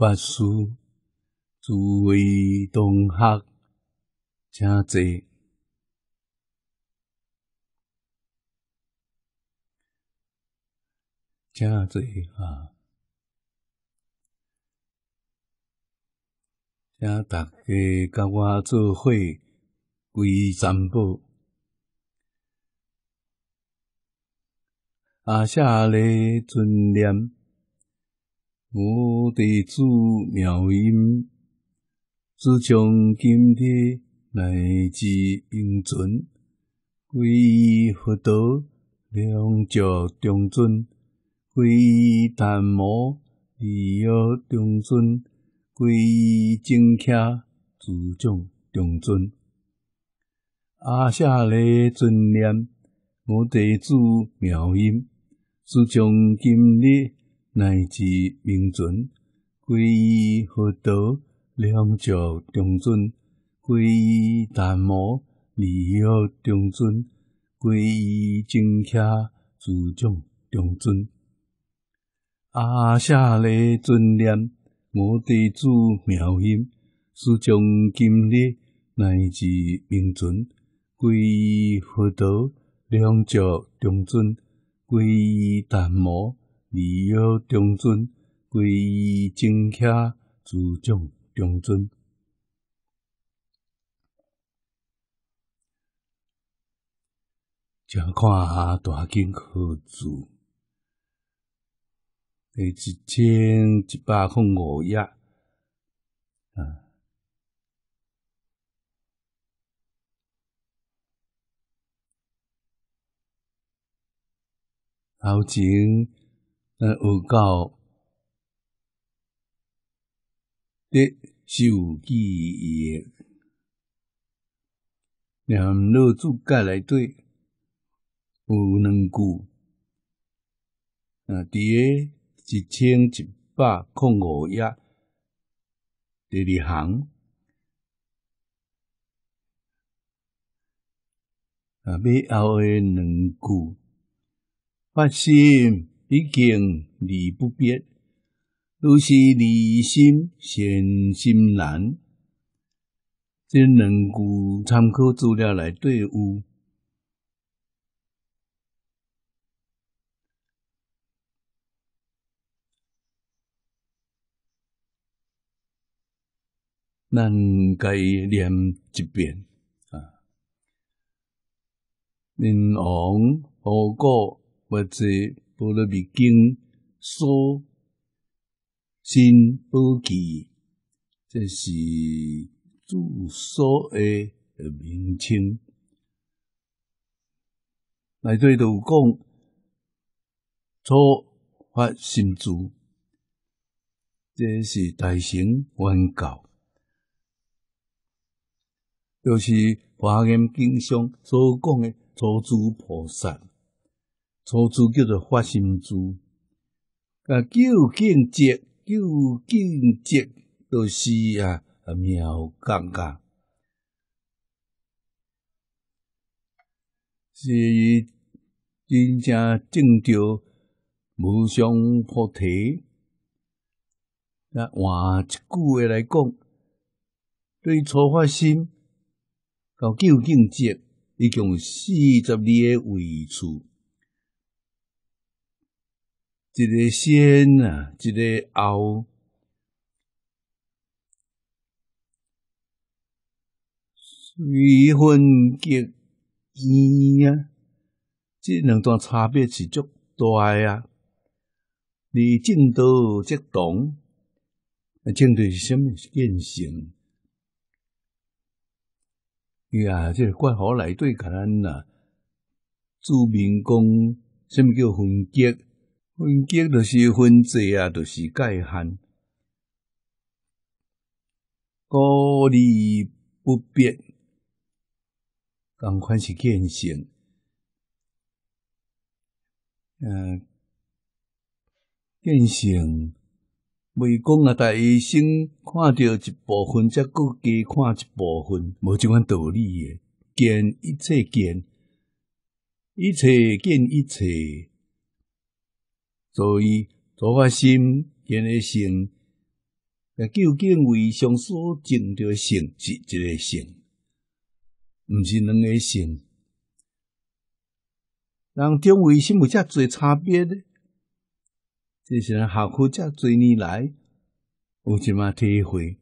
法师，诸位同学，请坐，请坐哈，请大家甲我做伙归赞布，阿下勒尊念。我地子妙音，自从今日乃至永存，皈依佛陀，两脚中尊；皈依檀摩，二腰中尊；皈依正教，自众中尊。阿舍利尊念，我地子妙音，自从今日。乃至明尊皈依佛陀，两脚中尊皈依达摩，二耳中尊皈依精舍，诸众中尊。阿舍利尊念，摩地主妙音，速将今日乃至明尊皈依佛陀，两脚中尊皈依达摩。二月中尊，归依正客，注重中尊。请看下大经合子。一千一百零五页，啊，后经。那我教的手机也两六注盖来对，有两句啊，第一一千一百空五页，第二行啊，尾后诶两句，发心。毕竟离不变，都是离心显心难。这两句参考资料来对有。咱该念一遍啊。人王何故不知？《佛罗密经》说：“新波记，这是诸所的名称。来对有讲：“初发心主”，这是大乘原教，就是华严经上所讲的初诸菩萨。初祖叫做发心祖，啊，究竟界、究竟界都是啊啊妙杠杠，是真正证着无上菩提。那换一句话来讲，对初发心到究竟界一共四十二个位次。一个先啊，一个后，所分极伊啊，即两段差别是足大啊。你正道则懂，啊，正道是虾米？是见性。呀，这怪好来对咱呐，著名讲甚么叫分隔？分极都是分界啊，都是界限，孤立不变。刚款是见性，嗯，见性未讲啊。在一生看到一部分，再搁加看一部分，无即款道理诶。见一切见，一切见一切。所以，做法心建诶性，究竟为上所证得的性，是一个性，毋是两个性。人中为什么遮侪差别呢？即是学佛遮侪年来，有几嘛体会？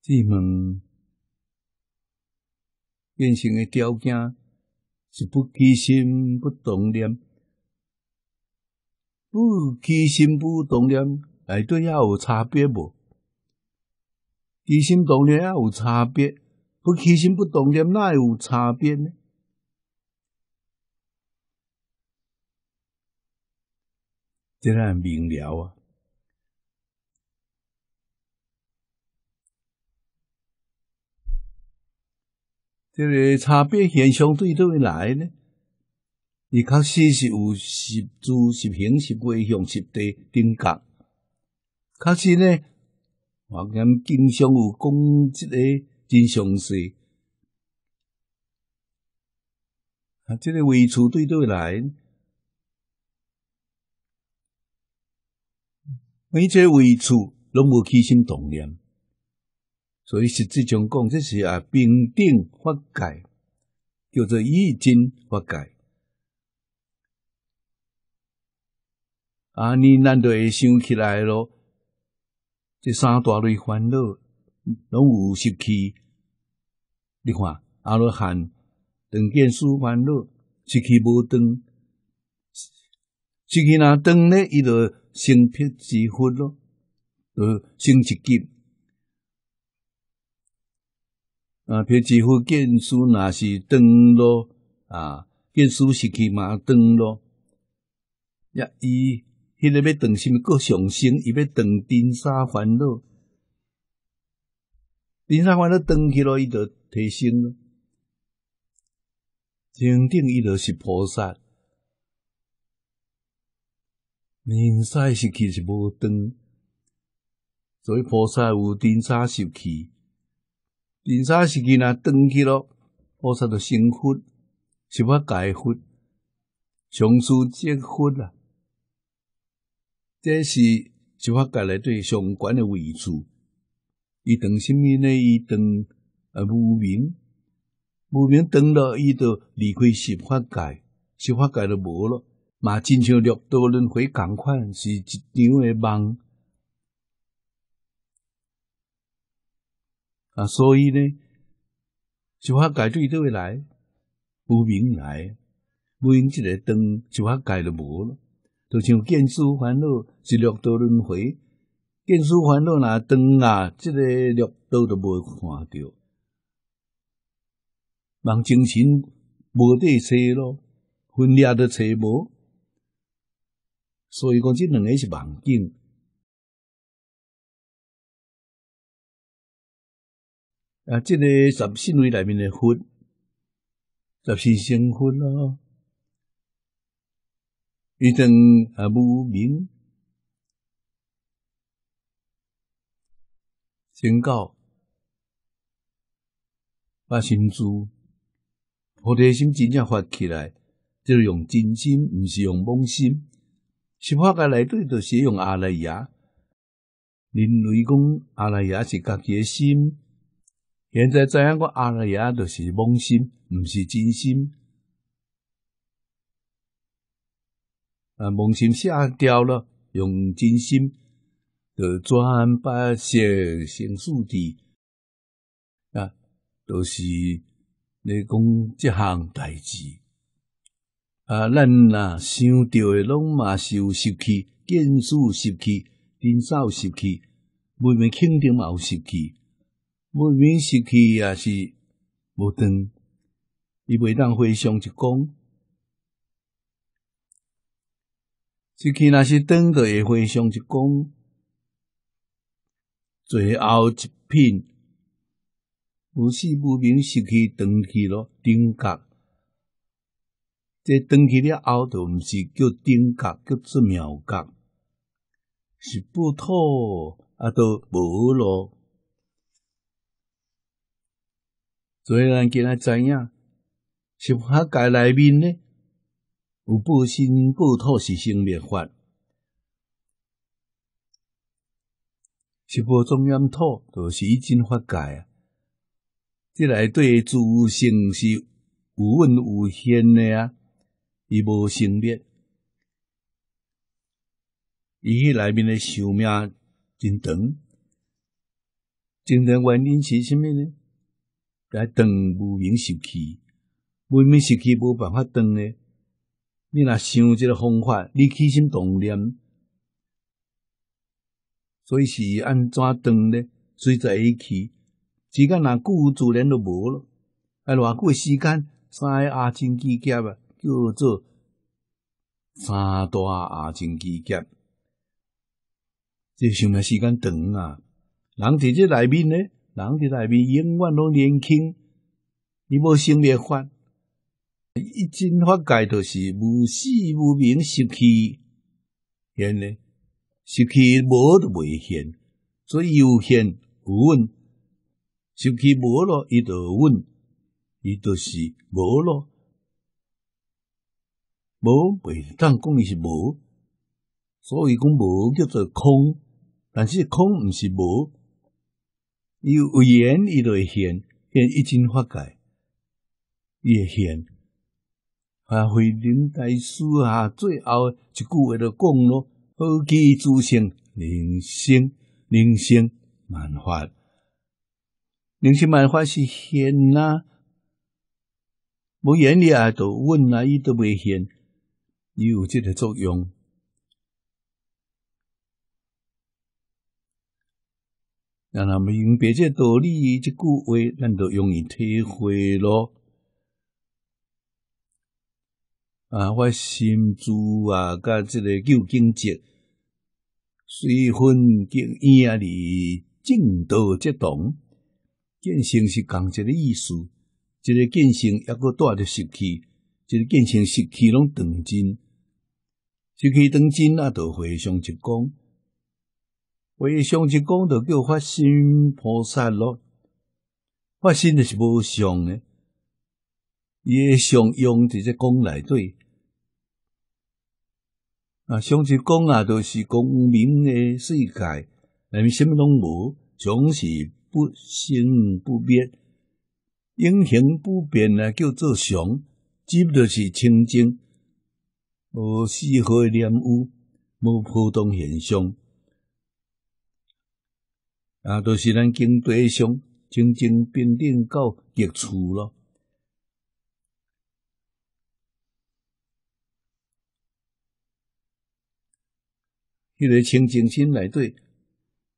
即问，变成诶条件？是不起心、不动念，不起心、不动念，哎，对，也有差别无？起心、动念也有差别，不起心、不动念哪有差别呢？这咱明了啊。这个差别现象对对来呢，伊确实是有习资、习行、习归向、习的定格。确实呢，我们经常有讲这个真相是啊，这个位除对对来，每个位除拢无起心动念。所以实际上讲，这是啊，平等法界叫做易真法界。啊，你难会想起来咯？这三大类烦恼拢有失去。你看，阿罗汉等见思烦恼失去无断，失去若灯呢？伊就生辟之分咯，呃，升一级，啊，批几副见书那是登咯啊，见书是去嘛登咯。也伊，迄个要登什么？过上升，伊要登丁沙烦恼，丁沙烦恼登去咯，伊就提升咯。顶顶伊就是菩萨，面晒是去是无登，所以菩萨有丁沙受气。人生是囡仔登去咯，菩萨就成佛，十法界佛，常住真佛啊。这是十法界内最相关的位置，伊等什么呢？伊等啊，无名，无名等了，伊就离开十法界，十法界就无了，嘛，真像六道轮回，共款，是一场的梦。啊，所以呢，就阿改对都会来，无明来，无明即个灯就阿改就无咯。就像见思烦恼是六道轮回，见思烦恼那灯啊，即个六道都无看到，望精神无地找咯，分裂都找无，所以讲即两个是梦境。啊，这个十信位里面的佛，十信成佛咯，一等啊无名，成教把心注，菩提心真正发起来，就用真心，毋是用妄心，心发过内底就使用阿赖耶。人类讲阿赖耶是家己诶心。现在知影，我阿爷著是梦心，毋是真心。啊，梦心下掉了，用真心，著转把写成书的啊，都是嚟讲即项代志。啊，咱呐想到诶，拢嘛是有受气，见识受气，争吵受气，外面肯定嘛有受气。无明时期也是无断伊未当回想一讲。时期若是断着诶回想一讲，最后一品，无死无名时期长去咯，顶格。即长去了后头毋是叫顶格，叫做庙格，是不妥啊，都无咯。所以，咱今仔知影，十法界内面呢，有报身、报土、是性灭法，十无中阴土都是已经法界啊。这来对诸生是无问无限的啊，伊无性灭，伊迄内面的寿命真长。真正原因是啥物呢？来断无名习气，无名习气无办法断呢。你若想即个方法，你起心动念，所以是安怎断呢？随在一起，时间若久，自然就无咯。啊，偌久时间三个阿真气劫啊，叫做三大阿真气劫。即想来时间长啊，人伫这内面呢。人伫内面永远拢年轻，伊无生灭法，一真法界就是无死无明失去，现呢，失去无就未现，所以有现有问，失去无咯，伊就问，伊就是无咯，无，当讲伊是无，所以讲无叫做空，但是空毋是无。伊有闲，伊著会闲。伊会一言发，解伊会闲。发挥林黛丝下最后一句话著讲咯：好基之性，人生人生漫画，人生漫画是现啊，无闲啊，著，阮啊，伊著未现，伊有即个作用。那他们用白只道理，即句话咱就容易体会咯。啊，我心主啊，甲这个旧境节，随分跟因啊里正道接同，建成是共一个意思。这个建成也过带着识气，这个建成识气拢当真，就气当真啊，就会上成功。为上之讲德叫发心菩萨咯，发心就是无相的，也相用伫接讲内底。啊，上之讲啊，著是光明的世界，内面什么拢无，总是不生不灭，永恒不变啊，叫做相。即著是清净，无四秽染污，无普通现象。啊，著是咱经地上曾经编定到药厝咯。迄个清净心内底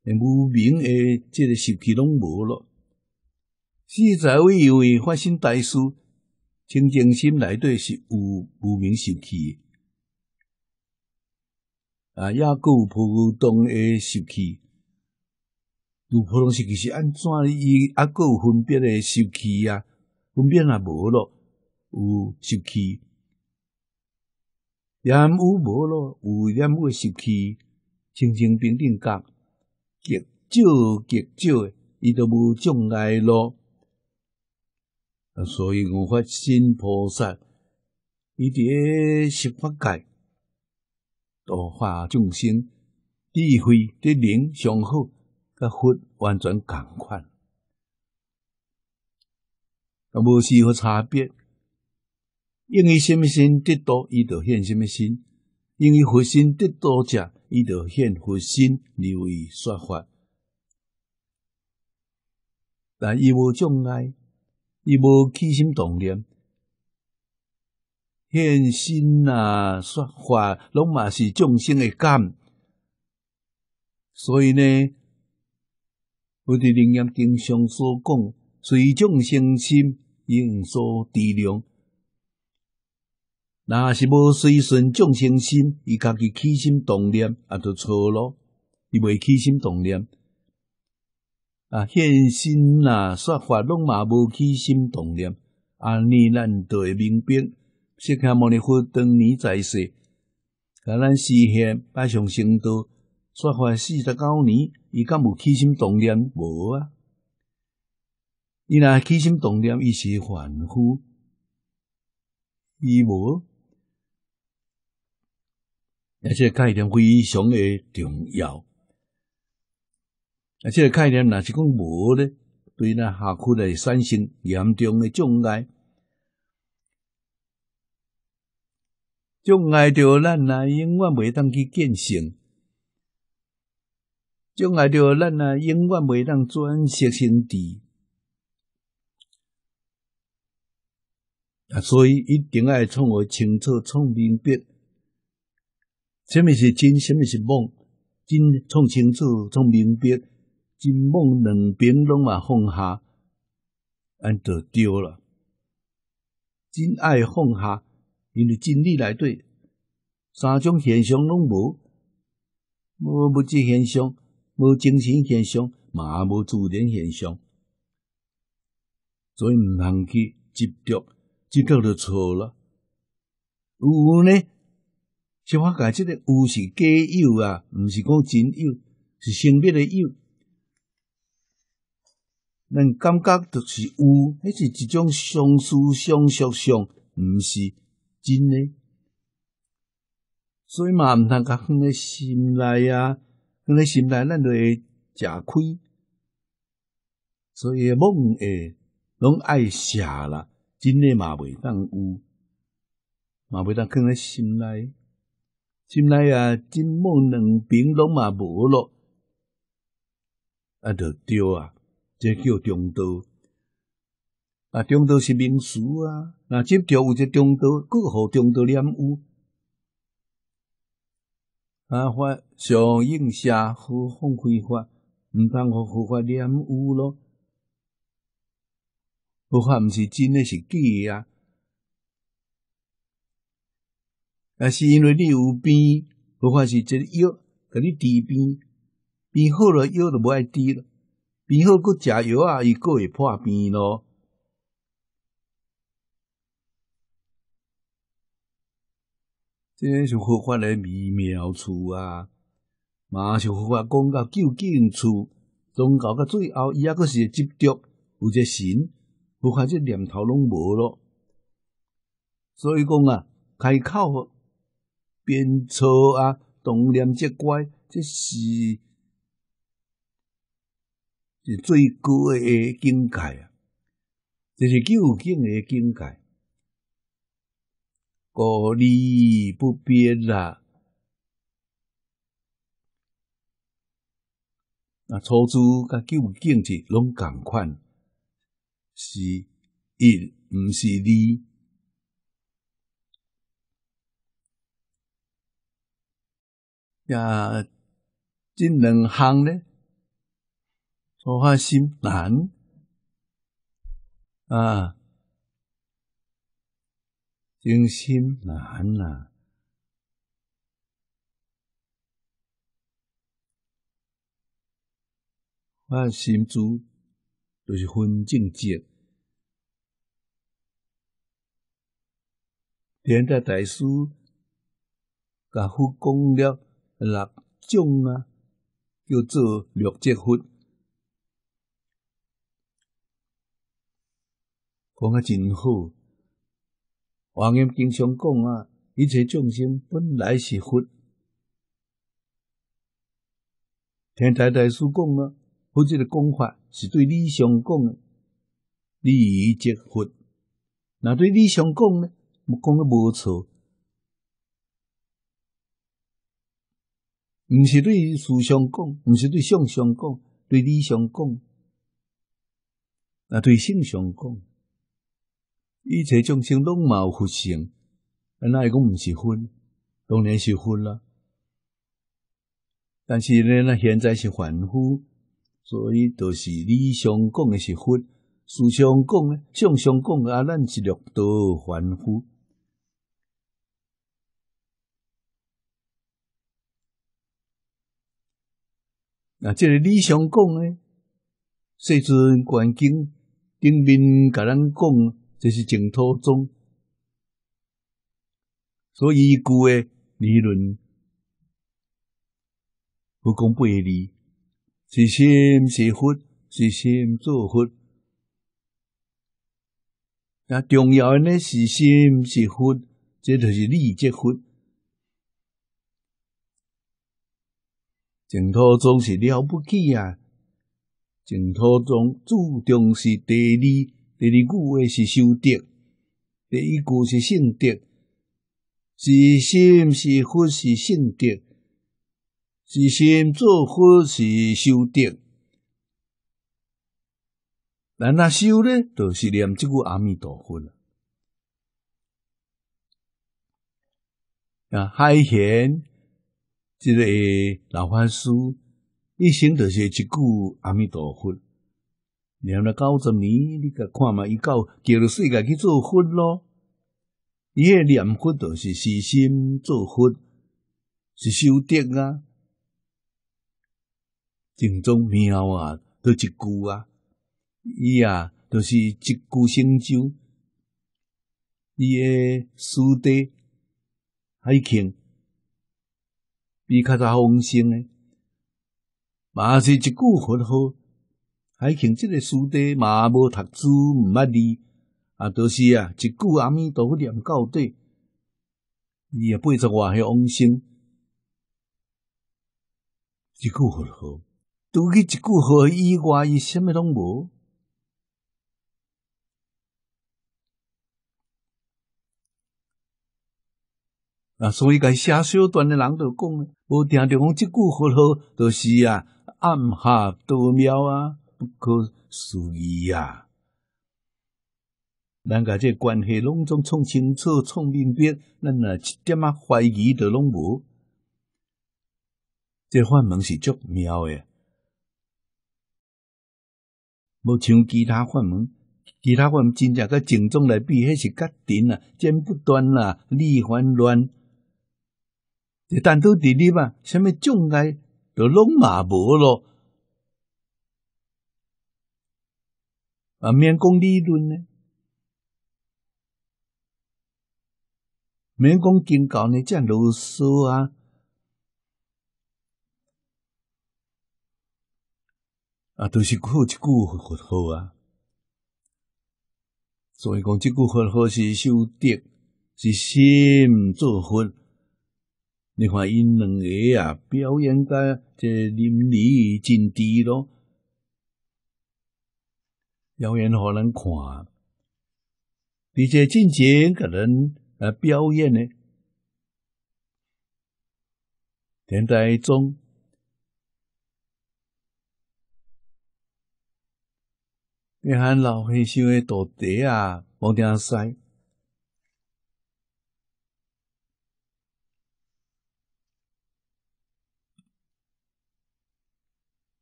连无名诶，即个习气拢无咯。四十位有位发生大事，清净心内底是有无名习气啊，抑搁有普度东诶习气。如普通时期是安怎？伊抑佫有分别诶时期啊，分别也无咯。有时期染污无咯，有染污诶时期，清清平平讲，极少极少，伊都无障碍咯。啊，所以我发心菩萨，伊伫诶十法界度化众生，智慧德灵上好。个佛完全同款，个无丝毫差别。用以什么心得道，伊就现什么心；用以佛心得多者，伊就现佛心，留意说法。但伊无障碍，伊无起心动念，现心呐说法，拢嘛是众生的感。所以呢。佛哋灵验经上所讲，随众生心，应所知量。若是无随顺众生心，伊家己起心动念，也就错了。伊未起心动念啊？现身那说法拢嘛无起心动念尼咱难会明白，释迦牟尼佛当年在世，甲咱世现百上千道。煞开四十九年，伊敢无起心动念无啊？伊若起心动念，伊是凡夫，伊无，而且概念非常诶重要。而且概念，若是讲无咧，对咱下苦诶产生严重诶障碍，障碍着咱啊，永远袂当去践行。将来着，咱啊，永远袂当转失心地啊，所以一定要创清楚、创明白，什么是真，什么是梦，真创清楚、创明白，真梦两边拢嘛放下，安得对了？真爱放下，因为真理来对，三种现象拢无，无物质现象。无精神现象，嘛无自然现象，所以毋通去执着，执着就错了。有呢，像我觉即个有是假有啊，毋是讲真有，是性别的有。人感觉就是有，迄是一种相思相相相，毋是真诶。所以嘛，毋通甲放咧心内啊。在心内，咱就会吃亏，所以梦诶，拢爱写啦，真诶嘛袂当有，嘛袂当放咧心内，心内啊，真梦两边拢嘛无咯，啊，着丢啊，这叫中道。啊，中道是民俗啊，那即条有只中道，个何中道念有？啊，发上应下，好放开发？毋通互佛法染污咯？佛法毋是真诶，是假啊！那是因为你有病，佛法是这药给你治病。病好了，药就无爱治了。病好，佫食药啊，伊佫会破病咯。这是佛法的微妙处啊！马上佛法讲到究竟处，宗教到最后，伊抑阁是执着，有隻神，佛法即念头拢无咯。所以讲啊，开口、辩错啊、动念这乖，这是最高诶境界啊！这是究竟诶境界。国力不变啦，那出租甲旧经是拢共款，是一毋是二。呀，这两项呢，做翻心难啊。用心难啊！我心主就是分正见。现代大师甲夫讲了六种啊，叫做六积分，讲啊真好。王恩经常讲啊，一切众生本来是佛。天台大师讲啊，佛这个讲法是对理想讲的，利益即佛。那对理想讲呢，讲的无错。唔是对思想讲，唔是对想象讲，对理想讲，那对性相讲。一切众生拢有佛性，那会讲毋是福，当然是福啦。但是呢，那现在是凡夫，所以著是理想讲的是佛，思想讲呢，众生讲啊，咱是六道凡夫。那即个理想讲呢，世尊观经顶面甲咱讲。这是净土宗，所以据的理论不公不义，是心是佛，是心做佛。那重要的呢是心是佛，这就是理即佛。净土宗是了不起啊！净土宗注定是第二。第二句话是修定，第一句是性定，是心是佛是性定，是心做佛是修定，那那修呢，就是念这句阿弥陀佛了。啊，海贤，这个老法师一生就是一句阿弥陀佛。念了九十年，你甲看嘛，伊到叫世界去做佛咯。伊遐念佛著是实心做佛，是修德啊，正宗妙啊，著一句啊，伊啊都是一句成就。伊个师弟海强，比较早封生诶，嘛是一句佛号。还情即个书呆，嘛无读书，毋捌字，啊，就是啊，一句阿弥陀佛念到底，伊也八十外岁往生，一句佛号，独去一句佛号以外，伊什么拢无。啊，所以该写小段的人就讲，无听着讲，即句佛号，就是啊，暗下多妙啊！不可思议啊！咱家这关系拢总创清楚、创明白，咱若一点仔怀疑都拢无。这幻门是足妙的，无像其他幻门，其他幻门真正甲正宗来比，迄是较定啊，剪不断啊，理还乱。这单独伫立吧，什么障碍都拢嘛无咯。啊，免讲理论呢，免讲警教呢，这样啰嗦啊，啊，都是靠一句佛号啊。所以讲，这句佛号是修德，是心作佛。你看，因两个啊，表演家就淋漓尽致咯。表演互人看？而且进前个人来表演呢？田台中，别喊老和尚的徒弟啊，帮点使。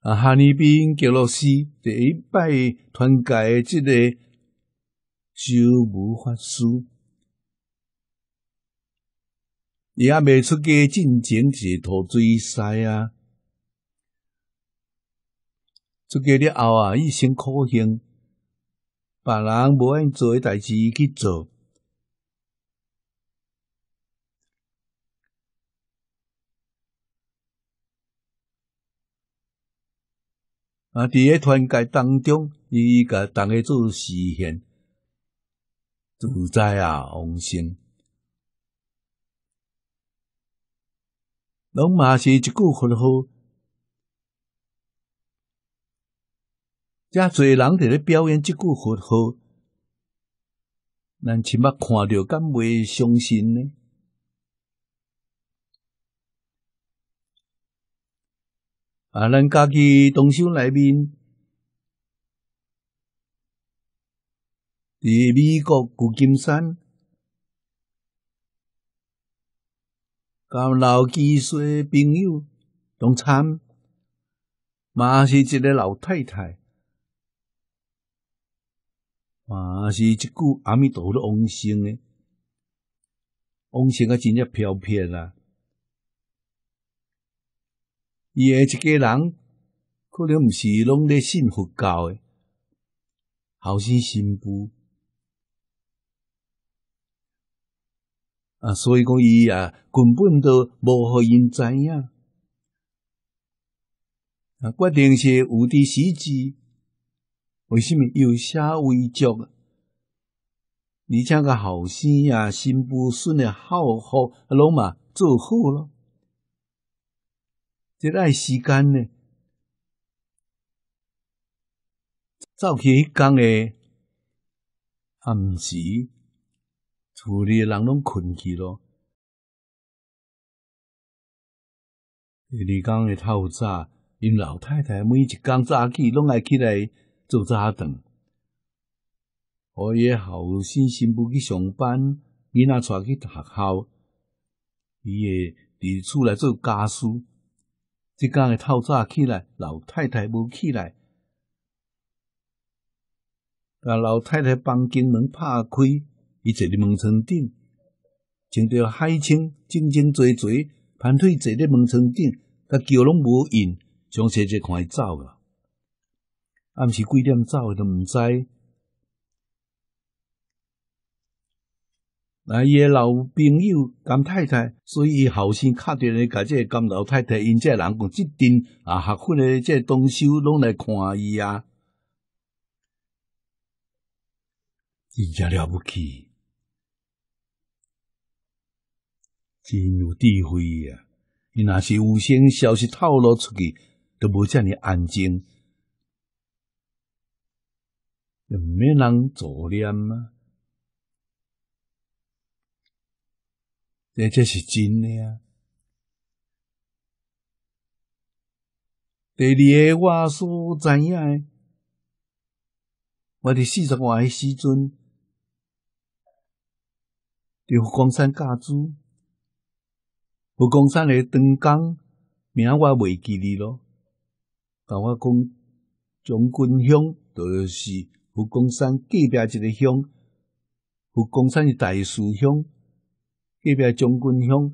啊！哈尔滨、俄罗斯第一摆团结诶，即个修武法师，伊也未出家进前是投水师啊！出家了后啊，一心苦行，别人无愿做诶代志去做。啊！伫咧团结当中，伊甲逐个做实现自在啊，王生。拢嘛是一句佛号。遮侪人伫咧表演即句佛号，咱起码看着敢袂相信呢？啊！咱家己动手内面，伫美国旧金山，甲老技术朋友同餐，嘛是一个老太太，嘛是一句阿弥陀佛往生诶，往生个真正飘偏啦。伊诶一家人可能毋是拢咧信佛教诶，后生新妇啊，所以讲伊啊根本都无互因知影啊，决定是有啲时机，为什么有写微剧，而且个后生啊、新妇孙咧好好，拢嘛做好咯。这段时间呢，早起一天个暗时，厝里人拢困去咯。二天讲透早，因老太太每一天早起拢爱起来做早顿。我也好心信心不去上班，囡仔带去学校，伊会伫厝内做家事。一天个透早起来，老太太无起来，啊！老太太房间门拍开，伊坐伫门窗顶，穿着海青，整整齐齐，盘腿坐伫门窗顶，甲桥拢无印，从细就看伊走个，暗时几点走的都毋知。啊，伊诶老朋友、甘太太，所以伊后生较住咧，即个甘老太太，因即个人讲即阵啊，合款诶，即个东修拢来看伊啊，伊真了不起，真有智慧啊！伊若是有声消息透露出去，都无遮尔安静，著毋免人左念啊。这且是真的啊！第二个，我所知影的，我伫四十外的时阵，伫福冈山嫁主，福冈山诶，登岗名我未记你咯，但我讲将军乡就是福冈山隔壁一个乡，福冈山是大树乡。一排将军乡，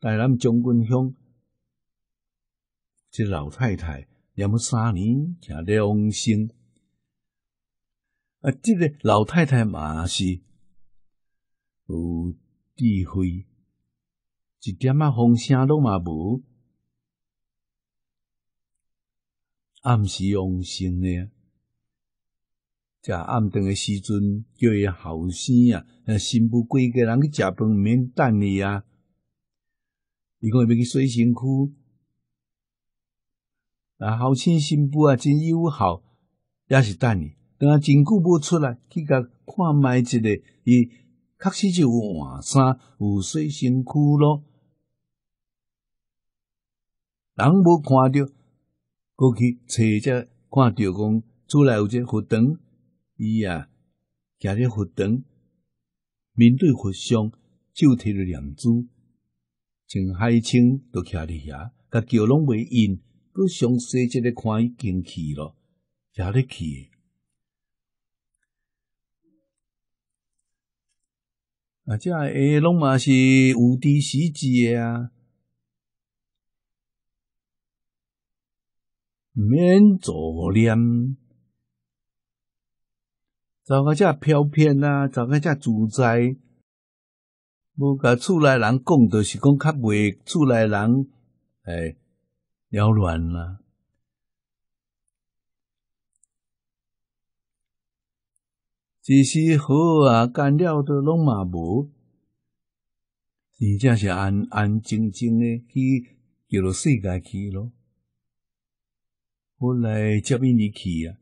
台南将军乡，这老太太，那么三年行良心，啊，这个老太太嘛是有智慧，一点啊风声都嘛无，暗是用心的。食暗顿诶时阵，叫伊后生啊，新妇规个人去食饭，毋免等你啊。伊讲要去洗身躯。啊，后生新妇啊，真友好，也是等你。等啊，真久无出来，去甲看卖一下，伊确实就有换衫，有洗身躯咯。人无看着，过去找只看着讲厝内有只学堂。伊啊倚伫佛堂面对佛像就提着两支从海清都倚伫遐甲桥拢袂应佫详细即个看伊经去咯倚咧去啊遮诶，拢嘛是有伫时节啊毋免做念找个遮飘偏啊？找个遮自宅，无甲厝内人讲，就是讲较袂厝内人，诶了乱啦。只时好啊？干了都拢嘛无，真正是安安静静的去去了世界去咯。我来接你去啊。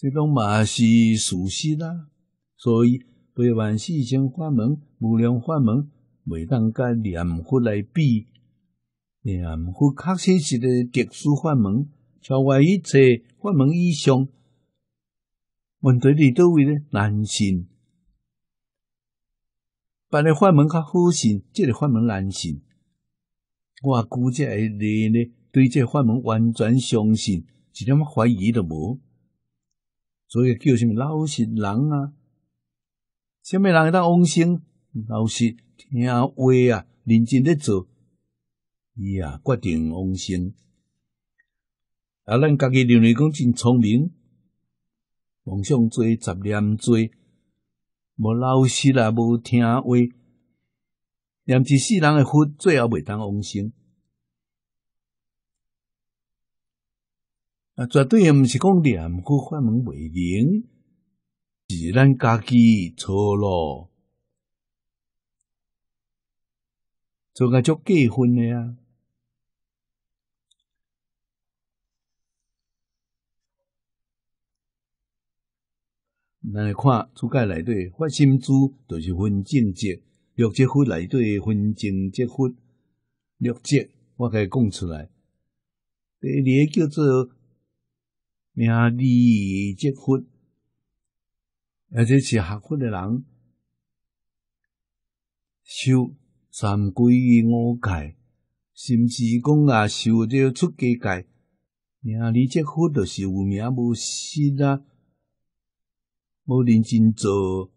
这种嘛是事实啦，所以未万四千法门、无量法门，未当甲念佛来比。念佛确实是个特殊法门，超越一切法门以上。问题你都为难信，别个法门较好信，这个法门难信。我估计你呢，对这法门完全相信，一点怀疑都无。所以叫什么老实人啊？什么人会当往生？老实听话啊，认真咧做，伊啊决定往生。啊，咱家己认为讲真聪明，妄想做杂念做，无老实啊，无听话，连一世人诶福，最后袂当往生。啊，绝对毋是讲念个法门未灵，是咱家己错咯。做个就过分啊，咱来看，厝界内底发心资就是分正结；六结分内底分正结分六级，我甲以讲出来，第个叫做。名利结合，而且是合佛的人修三归五戒，甚至讲啊修到出家戒，名利结合就是有名无实啊，无认真做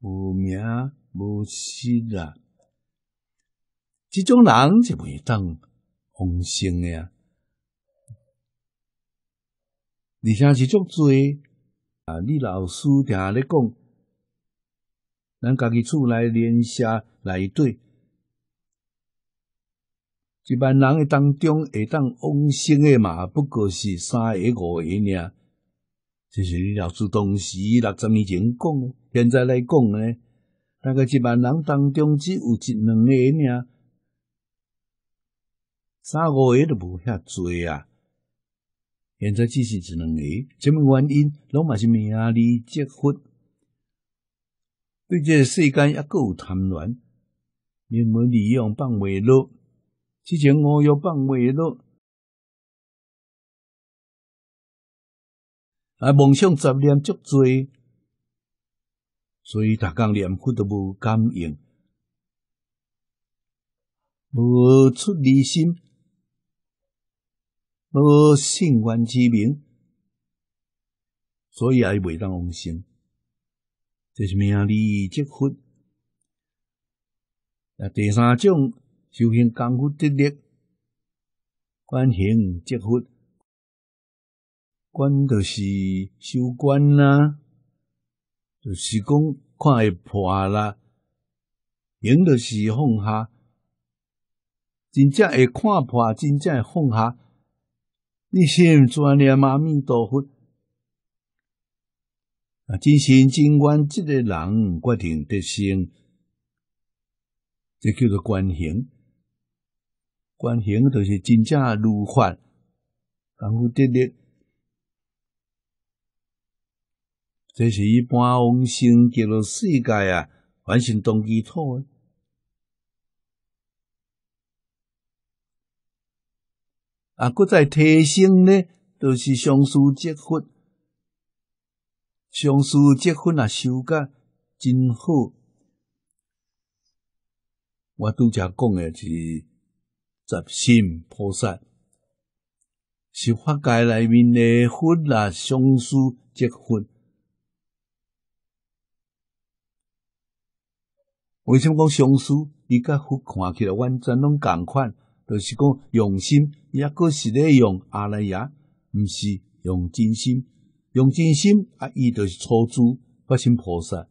无名无实啊，这种人就袂当红生的啊。你且是足罪啊！你老师听你讲，咱家己厝内连下来对，一万人诶当中会当往生诶嘛？不过是三个五个尔。这是你老师当时六十年前讲现在来讲呢，大概一万人当中只有一两个尔，三五个都无遐多啊。现在只是一两个，什么原因？拢嘛是命啊？你积婚，对这世间一有贪恋，为利用放未落，之前我要放未落，啊，梦想杂念足多，所以逐工念佛都无感应，无出离心。无性官之名，所以也未当用心，这是名利积福。那第三种修行功夫得力，观行积福。观就是修观啦，就是讲看会破啦，忍就是放下。真正会看破，真正会放下。一心专念阿弥陀佛啊！真心真愿，即个人决定得生，这叫做观行。观行就是真正入法，功夫得力。这是一般往生极乐世界啊，凡心动机土。啊，搁再提升咧，著是相思结分，相思结分啊，修甲真好。我拄则讲诶是十心菩萨，是法界内面诶分啊，相思结分。为什么讲相思？伊甲佛看起来完全拢共款？就是讲用心，也个是咧用阿赖耶，毋是用真心。用真心啊，伊就是初租，发心菩萨，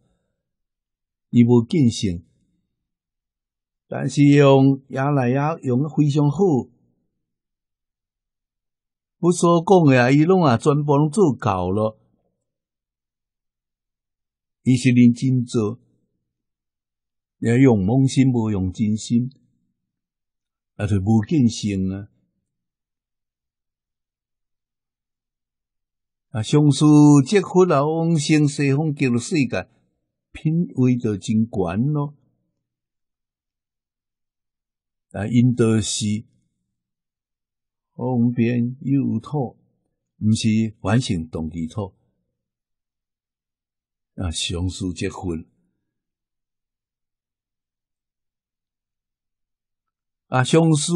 伊无见性。但是用阿赖耶用得非常好，不所讲诶啊，伊拢啊全部拢做到了。伊是认真做，也用梦心，无用真心。啊，就无尽性啊！啊，相书结婚，老往生西方极乐世界品位就真悬咯。啊，因德是方便右土，毋是凡性动地土。啊，相书结婚。啊，相思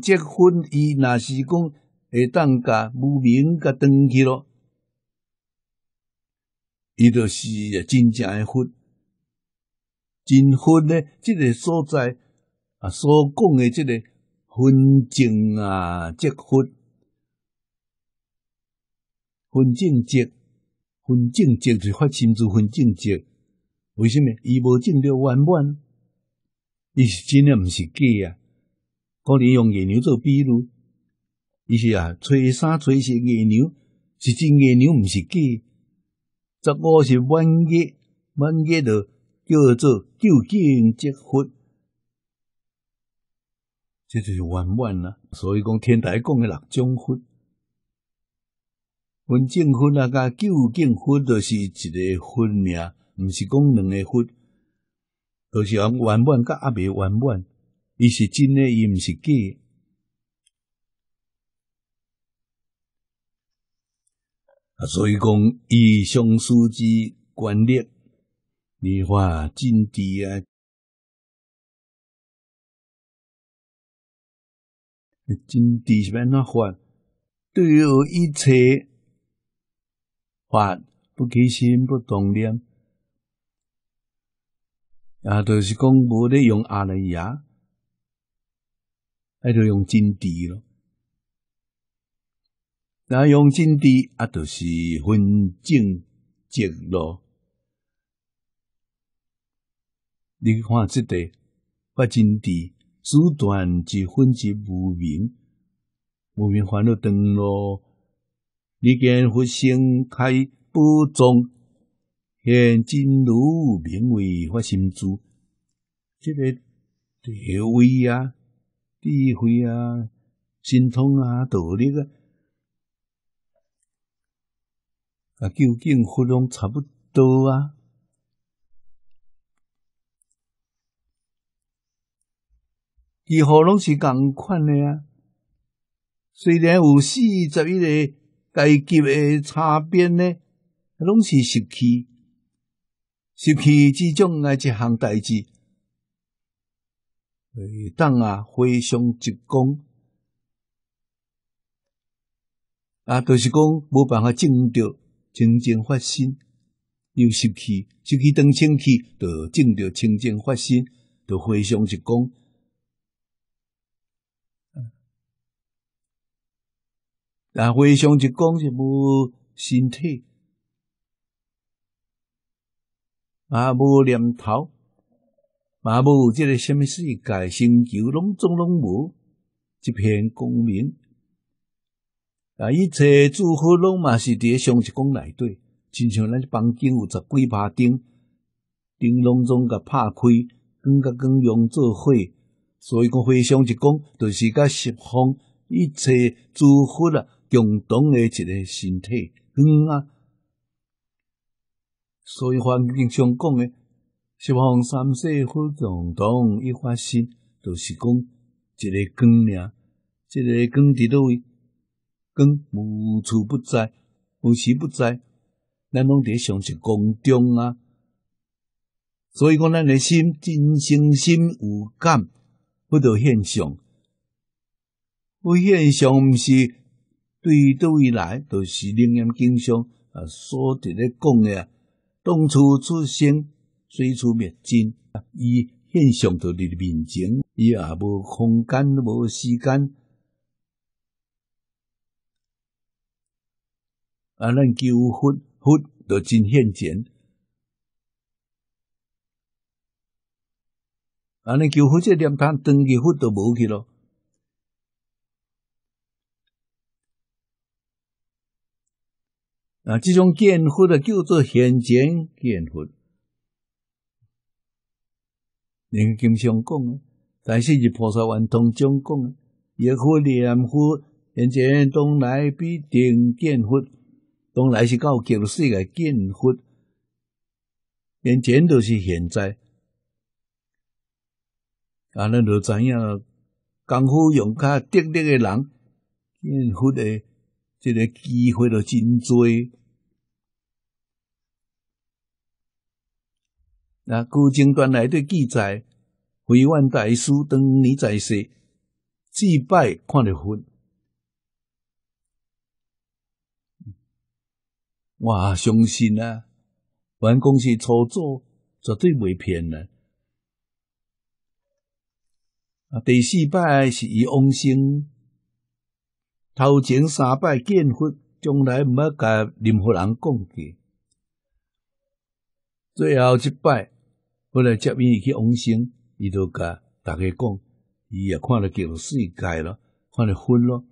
结婚，伊若是讲会当甲无名甲断去咯。伊著是真正诶婚，真婚呢，即个所在啊，所讲诶即个婚证啊，结婚婚证证，婚证证就发心做婚证证。为什么？伊无证就圆满，伊是真诶，毋是假啊。可能用野牛做比喻，伊是啊，吹三吹四。野牛是只野牛，毋是鸡。十五是满月，满月的叫做究竟结婚，这就是圆满啦。所以讲天台讲的六种婚。文静婚啊，甲究竟婚都是一个婚名，毋是讲两个福，就是讲圆满甲阿未圆满。伊是真诶，伊毋是假。啊，所以讲以上书之观念，你话真谛啊，真谛是安怎法？对于一切法，不开心、不动念，啊，就是讲无咧用阿赖耶。阿就用真谛咯，那用真谛啊，就是分正极咯。你看这个发真谛，阻断即分即无明，无明烦恼断咯。你见佛性开不藏，现净如名为发心珠，这个地位啊。智慧啊，神通啊，道理啊，啊，究竟含拢差不多啊，几乎拢是共款的啊。虽然有四十一个阶级的差别呢，拢是时气，时气之中的一项代志。会当啊，非常之功啊，都是讲无办法正到清净法身，又失去，失去当生气，都正到清净法身，都非常之功。啊，非常之功是无身体，啊，无念头。嘛无即个什么世界，星球拢总拢无一片光明啊！一切祝福拢嘛是伫咧双一工内底，亲像咱房间有十几把灯，灯拢总甲拍开，光甲光用做伙。所以讲非常一讲，就是甲十方一切祝福啊，共同诶一个身体光啊！所以环经常讲诶。十方三世火种灯一发心，就是讲一个光亮，一个光的位，光无处不在，无时不在。咱拢伫相信光中啊，所以讲咱的心真心心有感，不着现象。不现象毋是对倒未来，就是灵验经上啊所伫咧讲个，当初出生。水处灭尽，伊现象到你的面前，伊也无空间，无时间。啊，咱求佛，佛就真现前。啊，咱求佛，即念贪登去，佛都无去咯。啊，这种见佛的叫做现前见佛。人经常讲，但是是菩萨万通中讲，也复念佛，现在东来必定见佛，东来是到极乐世界见佛，现前都是现在。啊，尼就知影功夫用较得力的人，见佛的即个机会就真多。啊，《古经传》内底记载，回万大师当年在世，祭拜看得佛，我相信啊，本公司操作绝对袂骗人。啊，第四拜是以王生，头前三拜见佛，从来毋捌甲任何人讲过，最后一拜。后来接面去往生，伊著甲大家讲，伊也看到极乐世界咯，看到分咯，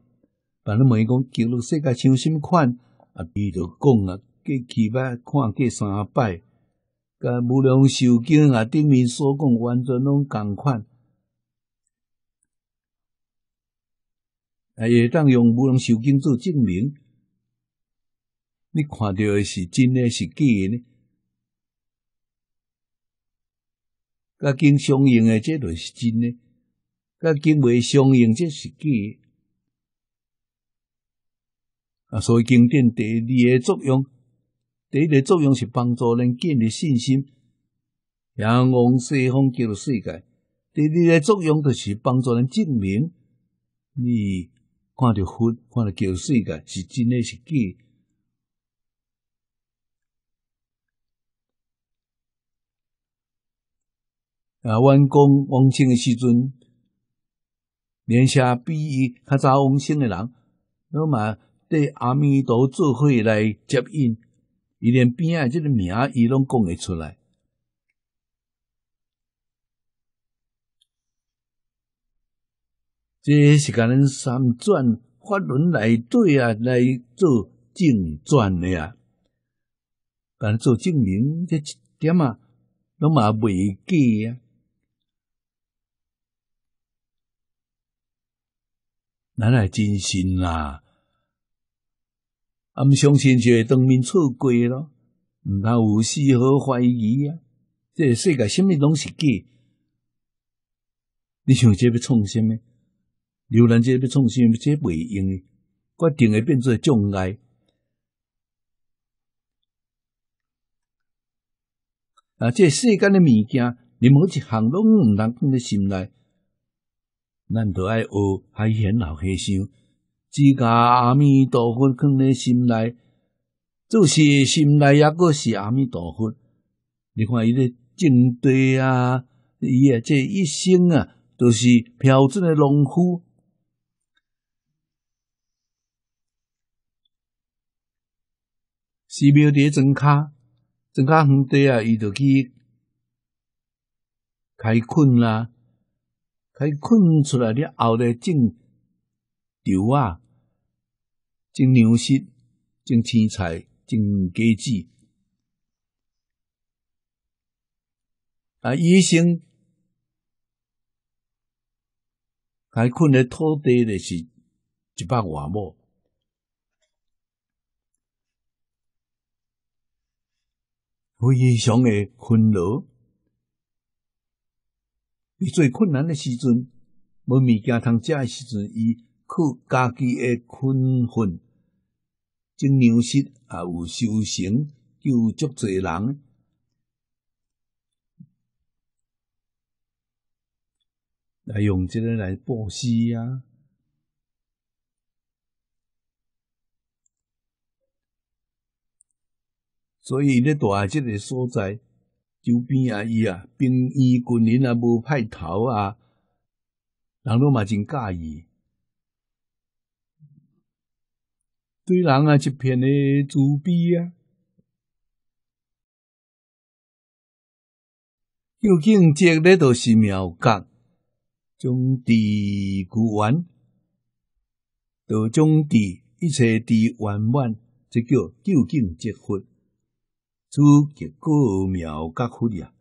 把恁问伊讲极乐世界像什么款，啊，伊著讲啊，过去吧，看过三摆，甲无量寿经啊顶面所讲完全拢共款，啊，也当用无量寿经做证明，你看到的是真的是假呢？甲经相应诶，即段是真诶；甲经未相应，即是假。啊，所以经典第二个作用，第一个作用是帮助人建立信心，仰望西方极乐世界；第二个作用就是帮助人证明，你看到佛、看到极乐世界是真诶，是假。啊！阮讲亡身诶时阵，连下比伊较早亡身诶人，拢嘛对阿弥陀做会来接引，伊连边仔即个名伊拢讲会出来。这是甲咱三传法轮来对啊，来做正传的啊，咱做证明即一点啊，拢嘛袂记啊。咱来真心啦，啊，毋相信就会当面错过咯，毋通有丝毫怀疑啊！这世界什么拢是假，你想这要创什么？浏览这要创什么？这袂用的，决定会变做障碍。啊！这世间的物件，任何一项拢毋通放在心内。咱都爱学，还显老和尚，自家阿弥陀佛，放咧心内，就是心内，也是阿弥陀佛。你看伊咧种地啊，伊啊，这一生啊，都是标准的农夫。寺庙伫庄卡，庄卡皇帝啊，伊就去开困啦。伊困出来，咧后咧种稻啊，种粮食，种青菜，种果子。啊，医生，伊困咧土地咧是一百瓦亩，非常的困扰，比最困难的时阵，无物件通食的时阵，伊靠家己的勤奋、种粮食，也有修行，救足侪人，来用这个来布施啊。所以，咧住即个所在。周边啊，伊啊，兵役军人啊，无派头啊，人拢嘛真介意，对人啊一片的慈悲啊。究竟这咧都是妙干，种地、古玩，著种地，一切地圆满，这叫究竟结婚。诸结果妙觉窟呀！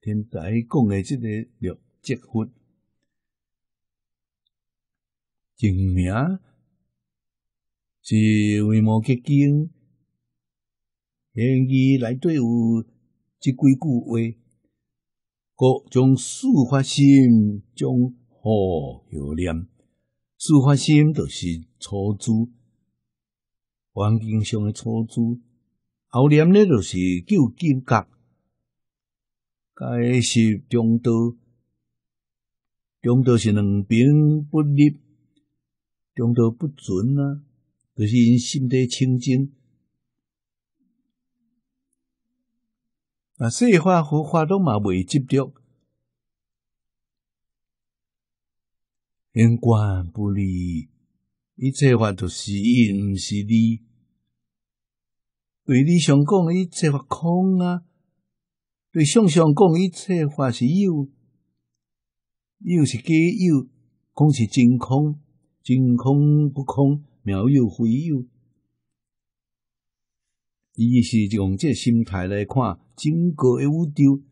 天台讲的这个六劫佛，前名是为摩结晶。平时来底有即几句话：，各将书法心，将好有念。书法心就是初祖，环境上诶初祖。后念的都是旧境界，该是中道，中道是两边不立，中道不准啊，就是因心底清净，啊，四话五话都嘛未接着，因果不离，一切法都是因，不是理。对理想讲，伊即块空啊；对想象讲，一切法是有，有是假有，讲是真空，真空不空，妙有非有。伊是用即心态来看整个的宇宙。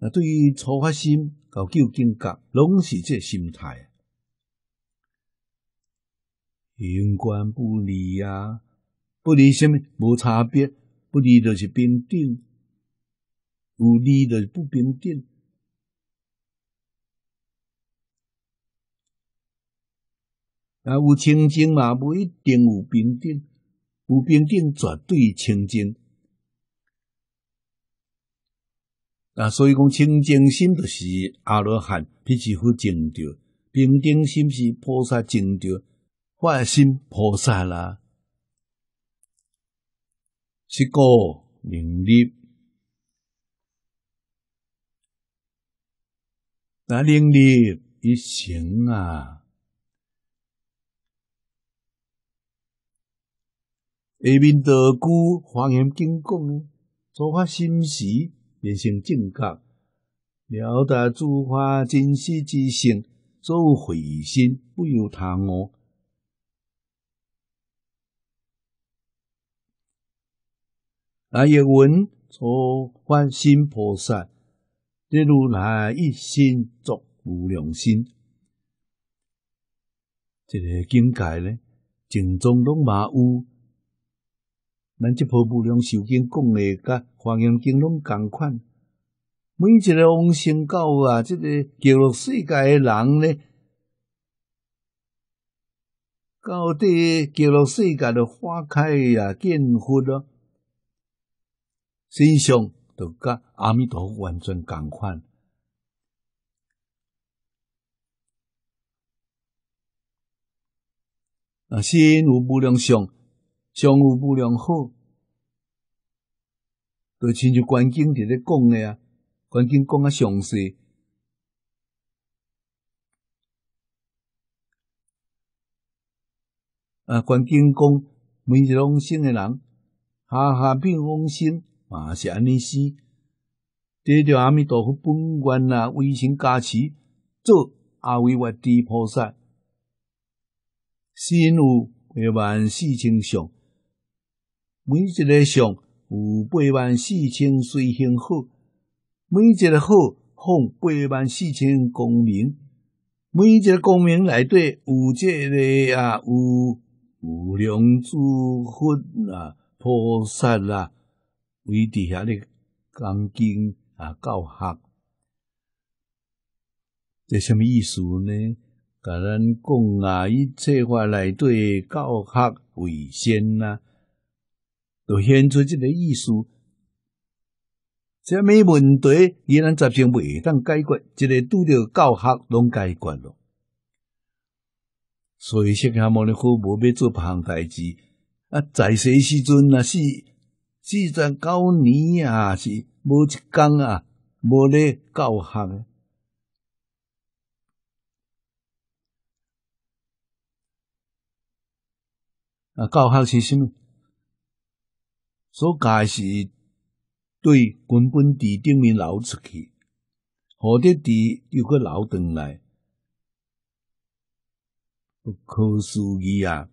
那对于初发心到究竟觉，拢是即心态。云观不离呀，不离什么？无差别。不离就是平等，有离是不平等。啊，有清净嘛？不一定有平等。有平等绝对清净。啊，所以讲清净心就是阿罗汉比佛精著，平等心是菩萨精著。发心菩萨啦，是故能力，那能力一成啊，下面道句《华严经讲呢：，诸法心时变成正界，了达诸法真实之性，做慧心不由他我。那也闻初发心菩萨，进如来一心作无量心，这个境界呢，正中拢嘛有。咱这部无量寿经讲的甲华严经拢同款。每一个往生到啊，这个极乐世界的人呢，到底极乐世界的花开啊，见佛咯。真相就甲阿弥陀佛完全共款。啊，心无不良相，相无不良好，对亲像观经伫咧讲诶啊，观经讲啊详细。啊，观经讲每一种心诶人，下下变妄心。嘛是安尼斯，得到阿弥陀佛本愿啊，微神加持，做阿维外地菩萨，心有八万四千相，每一个相有八万四千随行好，每一个好放八万四千公民，每一个公民来对有这个啊，有无量诸佛啊，菩萨啦。为伫下咧讲经啊教学，这什么意思呢？甲咱讲啊，一切划来对教学为先啊，都显出这个意思。什么问题，伊咱杂上袂会当解决，一个拄着教学拢解决咯。所以，说加坡咧父无要做别项代志啊，在世时阵若是。之前九年啊，是无一天啊无咧教学啊，教学是甚物？所讲是对根本地顶面流出去，好的地又阁留顿来？不可思议啊！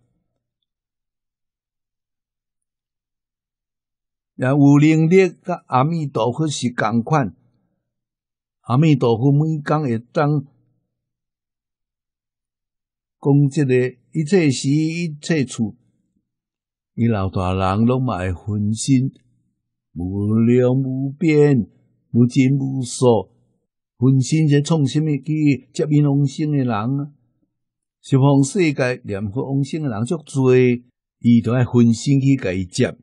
有能力，甲阿弥陀佛是共款。阿弥陀佛，每讲一当讲即个一切时、一切处，伊老大人拢嘛会分身，无量无边，无尽无数。分身是创什么去接？引往生的人啊，西方世界念佛往生的人足多，伊都爱分身去伊接。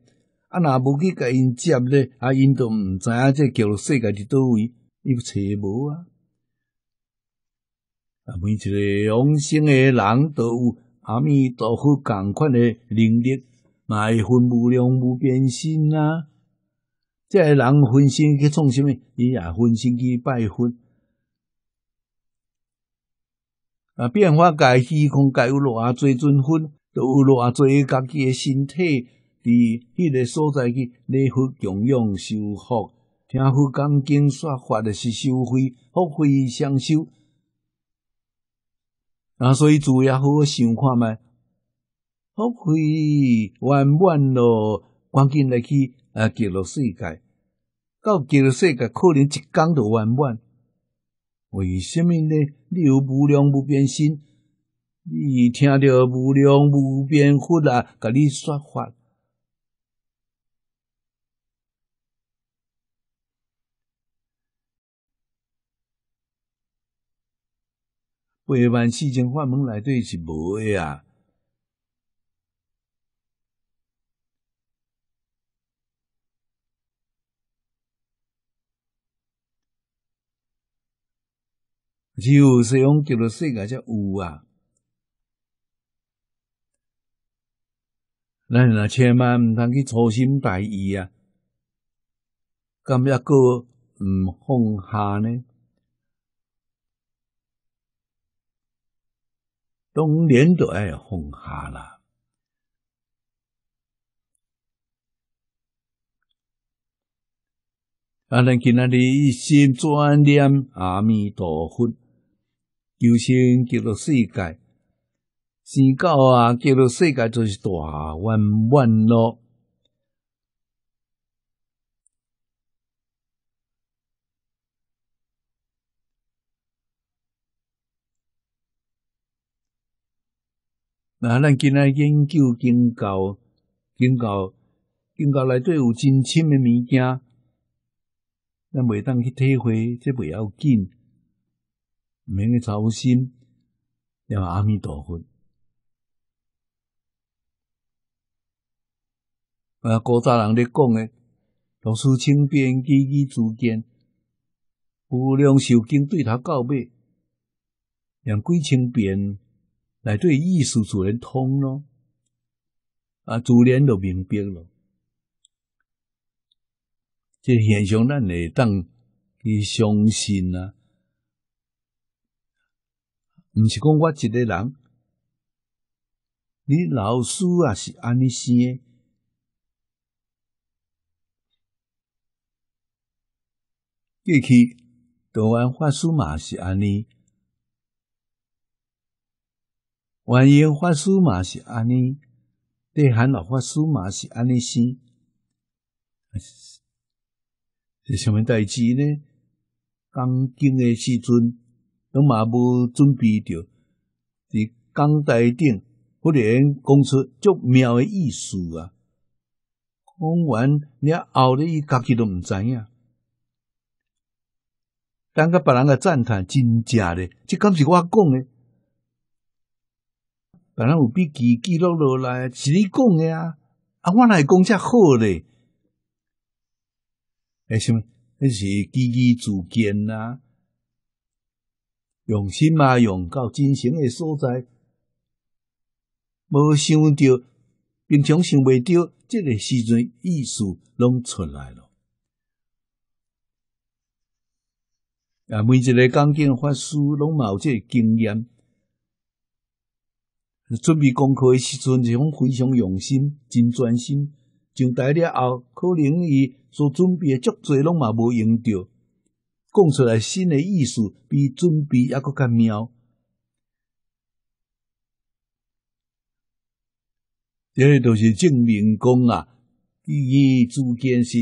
啊！若无去甲因接咧，啊！因都毋知影这叫世界伫倒位，伊又找无啊！啊，每一个往生诶人都有阿弥陀佛共款诶能力，嘛会分无量无边身啊！即个人分身去创啥物，伊也分身去拜佛。啊！变化家虚空，改有偌侪尊分，都有偌侪家己诶身体。伫迄个所在去，礼佛供养修福，听佛讲经说法的是修慧，福慧双修。啊，所以主要好好想看麦，福慧圆满咯，赶紧来去啊，极乐世界。到极乐世界可能一讲都圆满，为什么呢？你有无量无边心，你听到无量无边佛啊，甲你说法。八万四千法门内底是无的啊，只有些往叫做世界叫有啊，咱若千万唔通去粗心大意啊，咁一个唔放下呢？当然都爱放下啦！啊，咱今仔日一心专念阿弥陀佛，求生极乐世界。生高啊，极乐世界就是大弯弯咯。那咱今仔研究、经教、经教、经教，内底有真深的物件，咱袂当去体会，这不要紧，毋免去操心，念阿弥陀佛。啊，古早人咧讲的，读书千遍，记忆珠坚；无量寿经对头到尾，念几千遍。来对意思，自然通咯。啊，自然就明白咯。即现象，咱会当去相信啊。毋是讲我一个人，你老师也是安尼诶，过去台湾法师嘛是安尼。原因法师嘛是安尼，对韩老法师嘛是安尼生，是什么代志呢？刚进的时阵，拢嘛无准备着，伫刚台顶，忽然讲出足妙的意思啊！讲完，连后日伊家己都毋知影，等甲别人的赞叹，真正嘞？这敢是我讲诶。本来有笔记记录落来，是你讲诶啊，啊，我来讲才好咧。哎，什么？那是积极自见啊！用心啊，用到真诚的所在，无想到，平常想未到，这个时阵意思拢出来了。啊，每一个刚进法师拢冇这经验。准备功课诶时阵是讲非常用心、真专心。上台了后，可能伊所准备诶足侪拢嘛无用到，讲出来新诶意思比准备还佫较妙。这个都是证明讲啊，伊忆之间是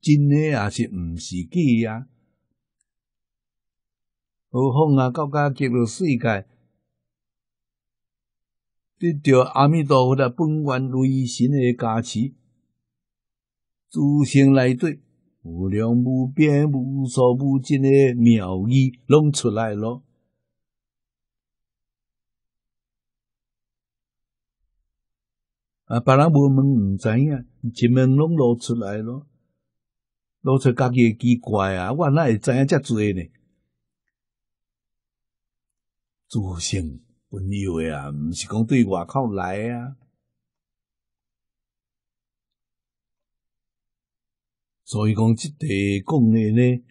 真诶，抑是毋是假啊？何况啊，国家进入世界。得到阿弥陀佛的本愿力神的加持，诸生来对无量无边、无所无尽的妙意拢出来咯。啊，别人无问唔知影，一面拢露出来咯，露出家己的奇怪啊！我哪会知影遮多呢？诸生。朋友诶啊，毋是讲对外口来啊，所以讲即地讲诶呢，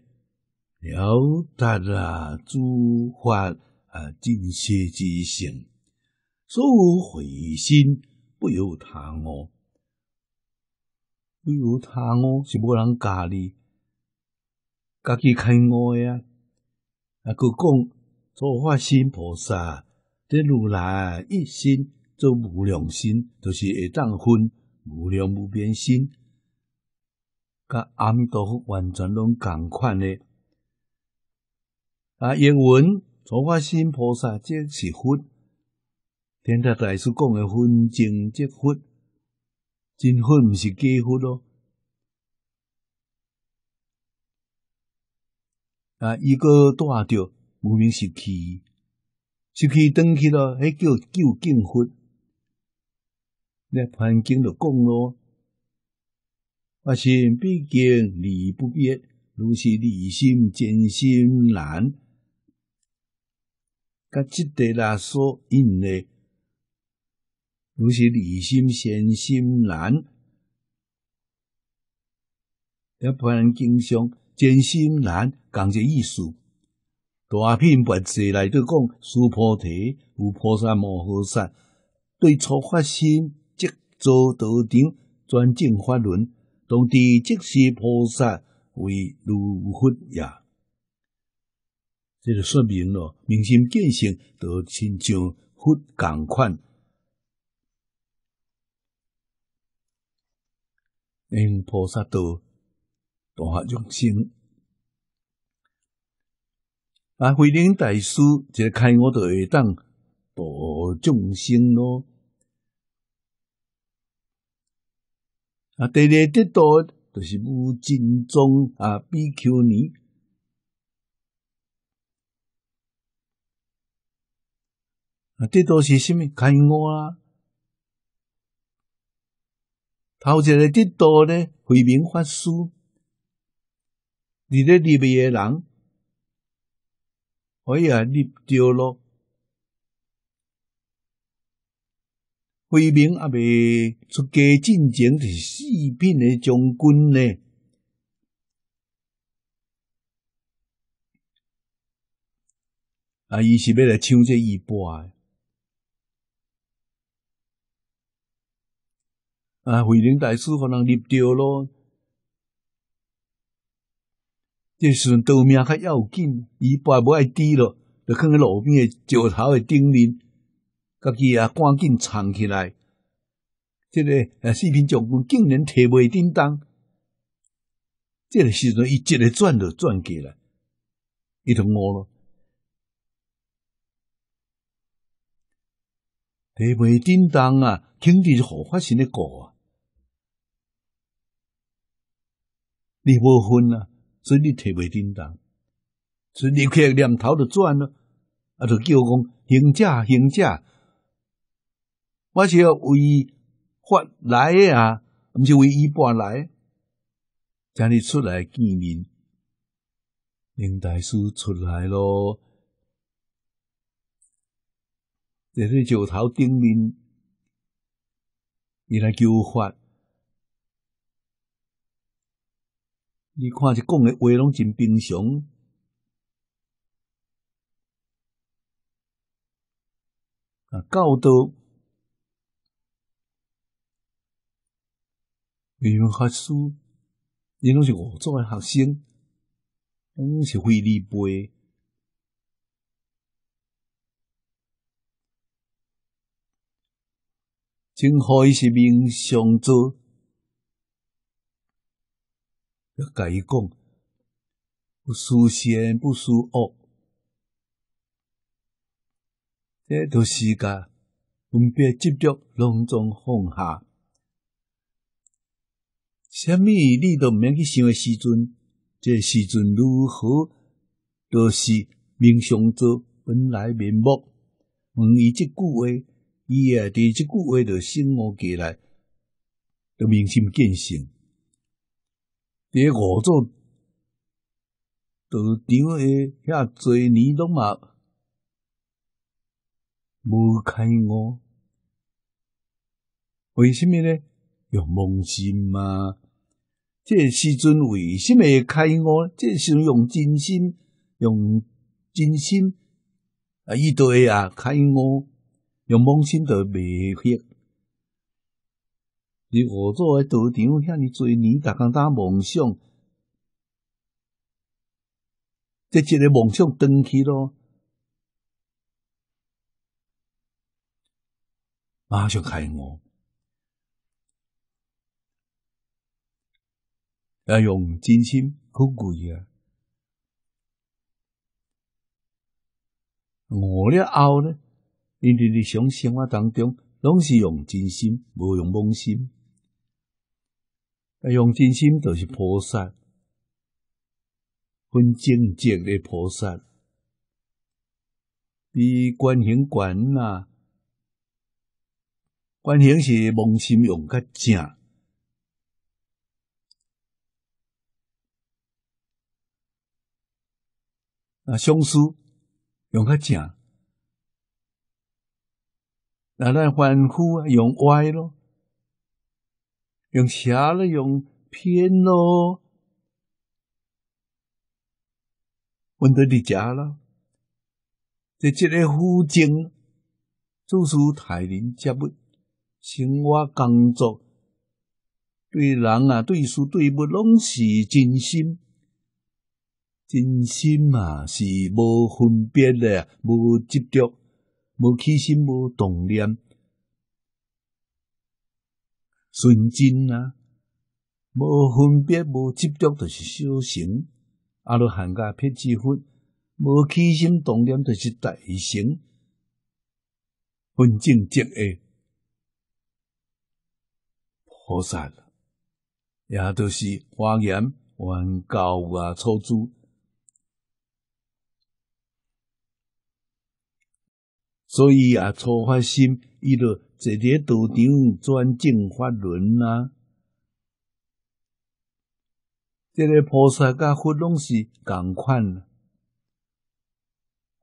了达啊，诸法啊，尽摄之性，所有回心不由他我，不由他我是无人教你，家己开悟呀，啊佮讲，坐法心菩萨。这如来一心做无量心，就是会当分无量无边心，甲暗道完全拢共款诶。啊，英文做法心菩萨，即是佛，天台大师讲的分净即佛，真佛毋是假佛咯。啊，伊个带着无名时期。就去登去咯，迄叫救敬佛。那盘经就讲咯，我心毕竟理不变，如是离心真心难。甲即得来说因嘞，如是离心善心难。那盘经上真心难，共这意思。大品佛寺内头讲，须菩提有菩萨摩诃萨，对初发心即做道场，专正法轮，同地即是菩萨为如佛也。这就说明了明心见性得亲像佛共款。因菩萨道，大众生。啊！慧能大师个开悟就会当度众生咯。啊，第二得到就是无尽宗啊，比丘尼啊，得到是什咪？开悟啊！头一个得到呢，慧明法师，你咧入面诶人。哎呀！立掉咯。魏明阿伯出家进京是四品的将军呢？啊，伊是要来抢这一波的。啊，魏明大师可能立掉咯。这时阵刀命较要紧，伊把无爱滴了，就放喺路边嘅石头嘅顶面，家己也赶紧藏起来。这个啊，士兵将军竟然提袂叮当，这时阵伊一个转就转过来，伊就我咯，提袂叮当啊，肯定是好发生诶果啊，离无婚啊！所以你提袂叮当，以你开念头就转了，啊，就叫我讲行者，行者，我是为发来啊，不是为伊搬来，今你出来见面，林大师出来咯。在石头顶面，伊来叫法。你看，是讲诶话拢真平常，啊，教导、语文、法师，因拢是五祖诶学生，拢是费力背，真好伊是名强做。要甲伊讲，不思善，不思恶，即都是个。分别执着拢总放下，虾米你都免去想的时阵，这时阵如何都是冥想着本来面目。问伊即句话，伊也伫即句话的生活过来，都明心见性。咧五座道场的遐侪年都嘛无开悟，为什么呢？用梦心吗？这时阵为什么开我？这阵用真心，用真心啊！一会啊开我，用梦心就别歇。你五祖喺道场遐尼侪年，逐间呾梦想，即一个梦想断去咯。马上系我，要用真心，好贵啊！我了后呢，日日想生活当中，拢是用真心，无用妄心。用真心就是菩萨，分正解的菩萨，比观行观呐，观行是蒙心用较正，啊，相思用较正，那来欢呼用歪咯。用假了，用骗咯。问到你家了，在这个附近，做事待人接物，生活工作，对人啊，对事对物，拢是真心。真心嘛，是无分别的，无执着，无起心，无动念。纯真啊，无分别、无执着，就是小行；阿罗汉加辟支佛，无起心动念，就是大乘。分正正邪，菩萨也都是妄言妄教啊，错诸。所以啊，初发心，伊就。坐个道场专正法轮即、这个菩萨甲佛拢是共款。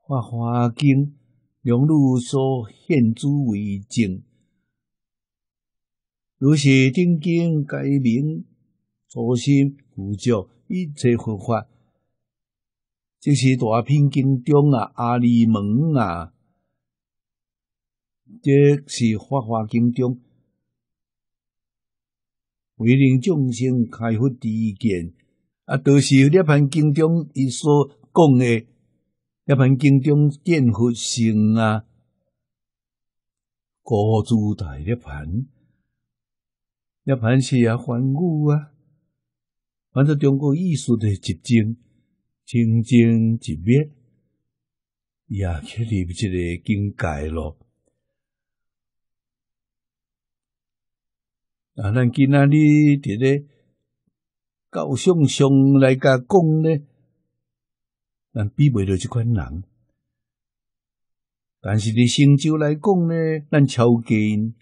法华经，两如所献诸为证，如是定经改明，初心古教，一切佛法，就是大品经中啊，阿弥蒙啊。这是《法华经》中为令众生开佛第一见啊，都是《涅盘经》中伊所讲的《涅盘经》中见佛性啊，高之大涅盘，涅盘是啊，梵语啊，反正中国艺术的集晶，清净寂灭，也去入这个境界咯。啊！咱今仔日伫咧高雄上来讲咧，咱比袂到即款人。但是伫新洲来讲咧，咱超劲。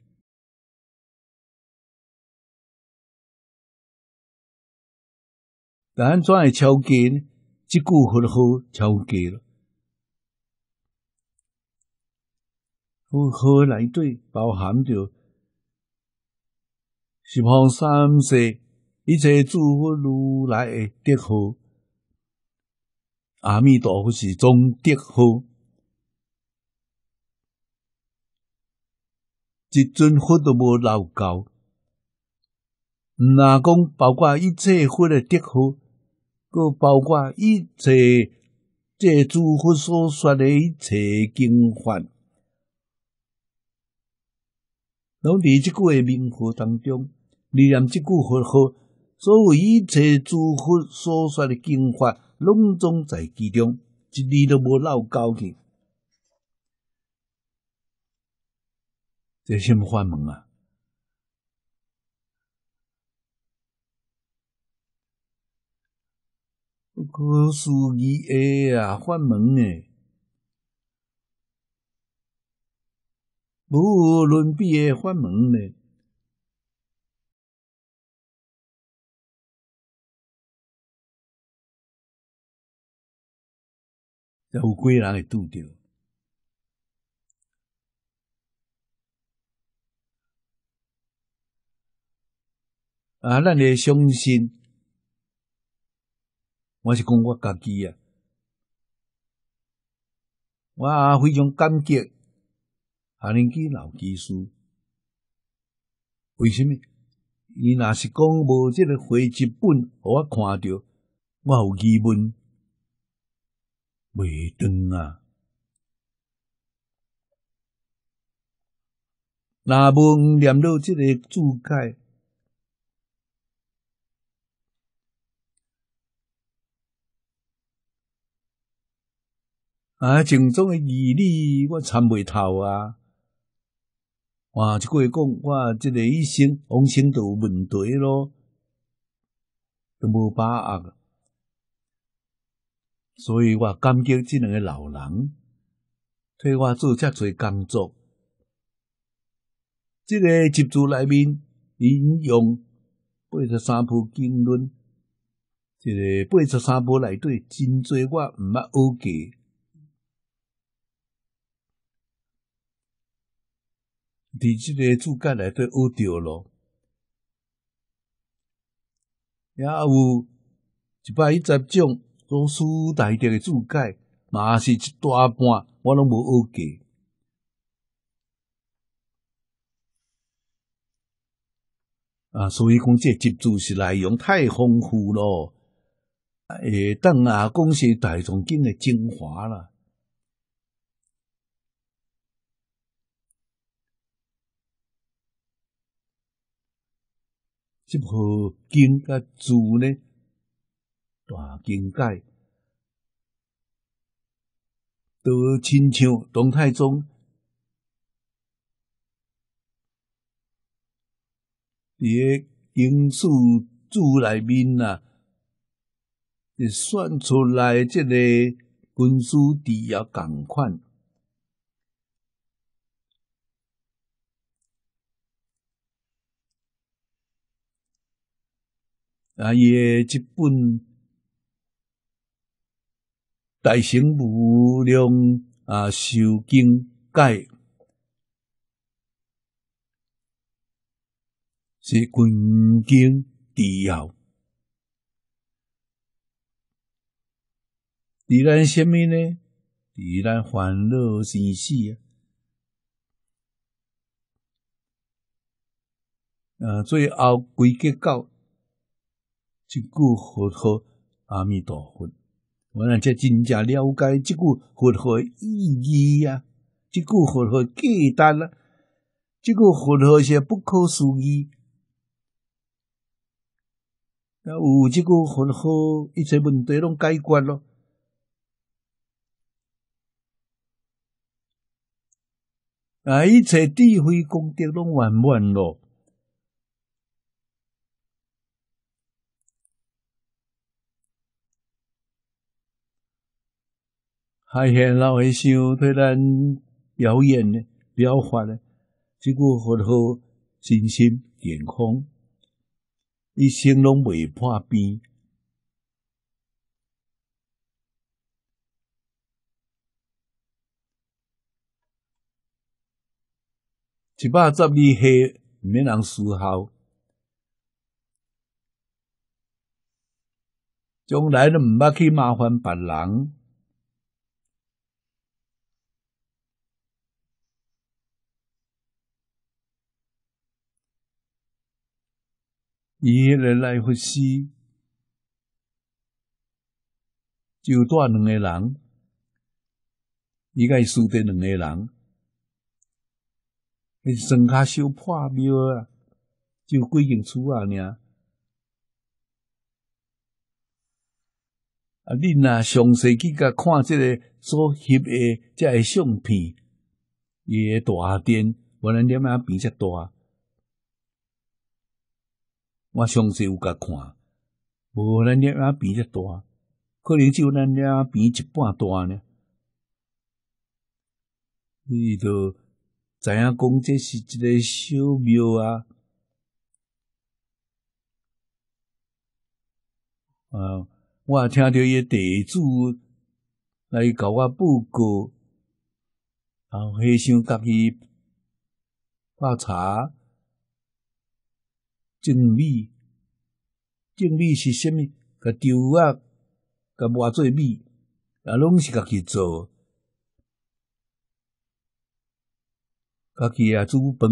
咱怎会超劲？即句好好超劲咯。好好来对，包含着。十方三世一切诸佛如来的德号，阿弥陀佛是终德号，一尊佛都无老高。那讲包括一切佛的德号，佮包括一切在诸佛所说的一切经范。侬念即句名号当中，念即句佛号，所有一切诸佛所说诶经法，拢总在其中，一字都无漏交去。这什么法门啊？不可思议啊，法门诶！无论伦比的法门呢，有几人会拄着啊！咱会相信，我是讲我家己啊，我非常感激。安尼去老技事？为什么？伊若是讲无即个回执本，互我看着，我有疑问，袂当啊！若无念到即个注解啊，正宗诶义理我参袂透啊！我即话讲，我即个一生往生都有问题咯，都无把握。所以我感激这两个老人替我做遮侪工作，这个集触内面，引用八十三部经论，这个八十三部内底真侪我毋捌学记。伫即个注解内底学着咯。也有一百一十种《古书大典》的注解，嘛是一大半我拢无学过啊。所以讲即个集注是内容太丰富咯，会当啊，讲是大众经的精华啦。这部经噶主呢？大经界都亲像唐太宗伫个《营书注》内面啊，是算出来即个文书字也共款。啊，伊诶即本大乘无量啊，受经戒是关键之要。敌人什么呢？敌人烦恼生死啊。啊，最后归结到。这句佛号阿弥陀佛，我那才真正了解这句佛号意义呀！这句佛号简单了，这句佛号是不可思议。那有这句佛号，一切问题拢解决咯，啊，一切智慧功德拢圆满咯。还贤老和尚对咱表演呢、表法呢，即句佛好身心健康，一生拢未破病。一百十二岁免人伺候，将来都毋捌去麻烦别人。伊迄个来佛寺，就带两个人，伊甲伊剩得两个人，伊床卡小破庙啊，就几间厝啊尔。啊，恁若详细去甲看即个所翕诶，即个相片，伊诶大殿，原来点啊比遮大。我相信有甲看，无咱两边遮大，可能只有咱两边一半大呢。伊著知影讲？这是一个小庙啊！啊，我听到诶地主来甲我布然后黑先甲伊泡茶。正美，正美是虾米？甲稻啊，甲磨做米，啊，拢是家己做，家己啊煮饭，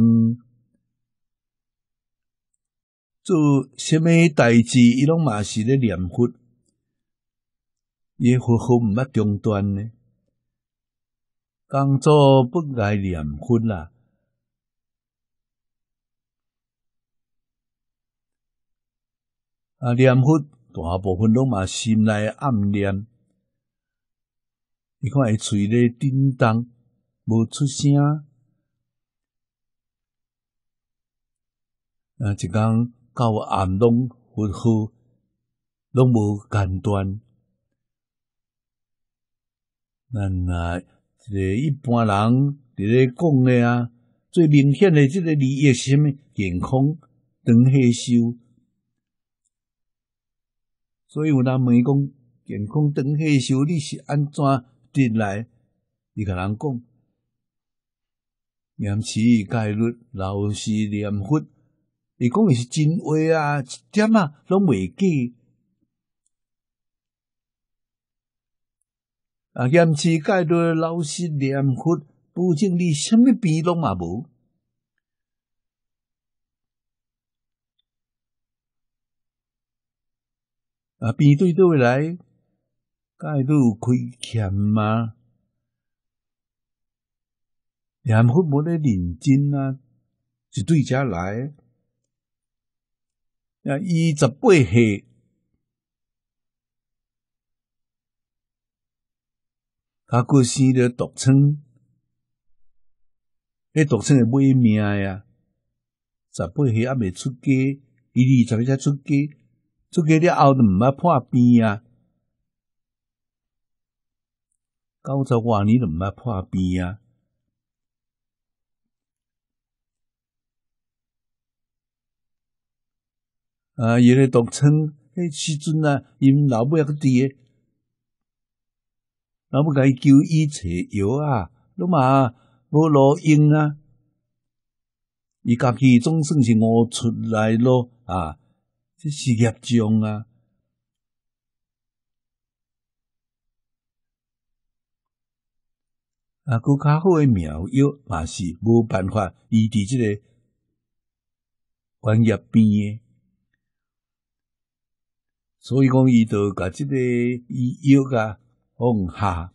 做虾米代志，伊拢嘛是咧念佛，也好好毋捌中断呢。工作不该念佛啦。啊，念佛大部分拢嘛心内暗念，你看伊嘴咧叮当，无出声。啊，一天到暗拢佛号，拢无间断。那一个一般人伫咧讲诶啊，最明显诶，即个利益是物？健康、长寿。所以有人问伊讲，健康长寿你是安怎得来？伊甲人讲，延迟戒律、老实念佛，伊讲伊是真话啊，一点啊拢未假。啊，延迟戒律、老实念佛，保证你什么病拢嘛无。啊，面对对未来，态有亏欠吗？两副无咧认真啊，一对家来。啊，二十八岁，他过生了独生，迄独生诶，买命啊！十八岁还未出嫁，二十二才出嫁。出去了后得毋爱破病啊。九十外年都毋爱破病啊。啊，伊个独村迄时阵啊，因老母一个爹，老母伊叫伊找药啊，侬嘛无落用啊，伊家己总算是熬出来咯啊。这是业障啊！啊，佫较好诶，妙药嘛是无办法医治即个关业病诶。所以讲，伊著甲即个医药甲放下，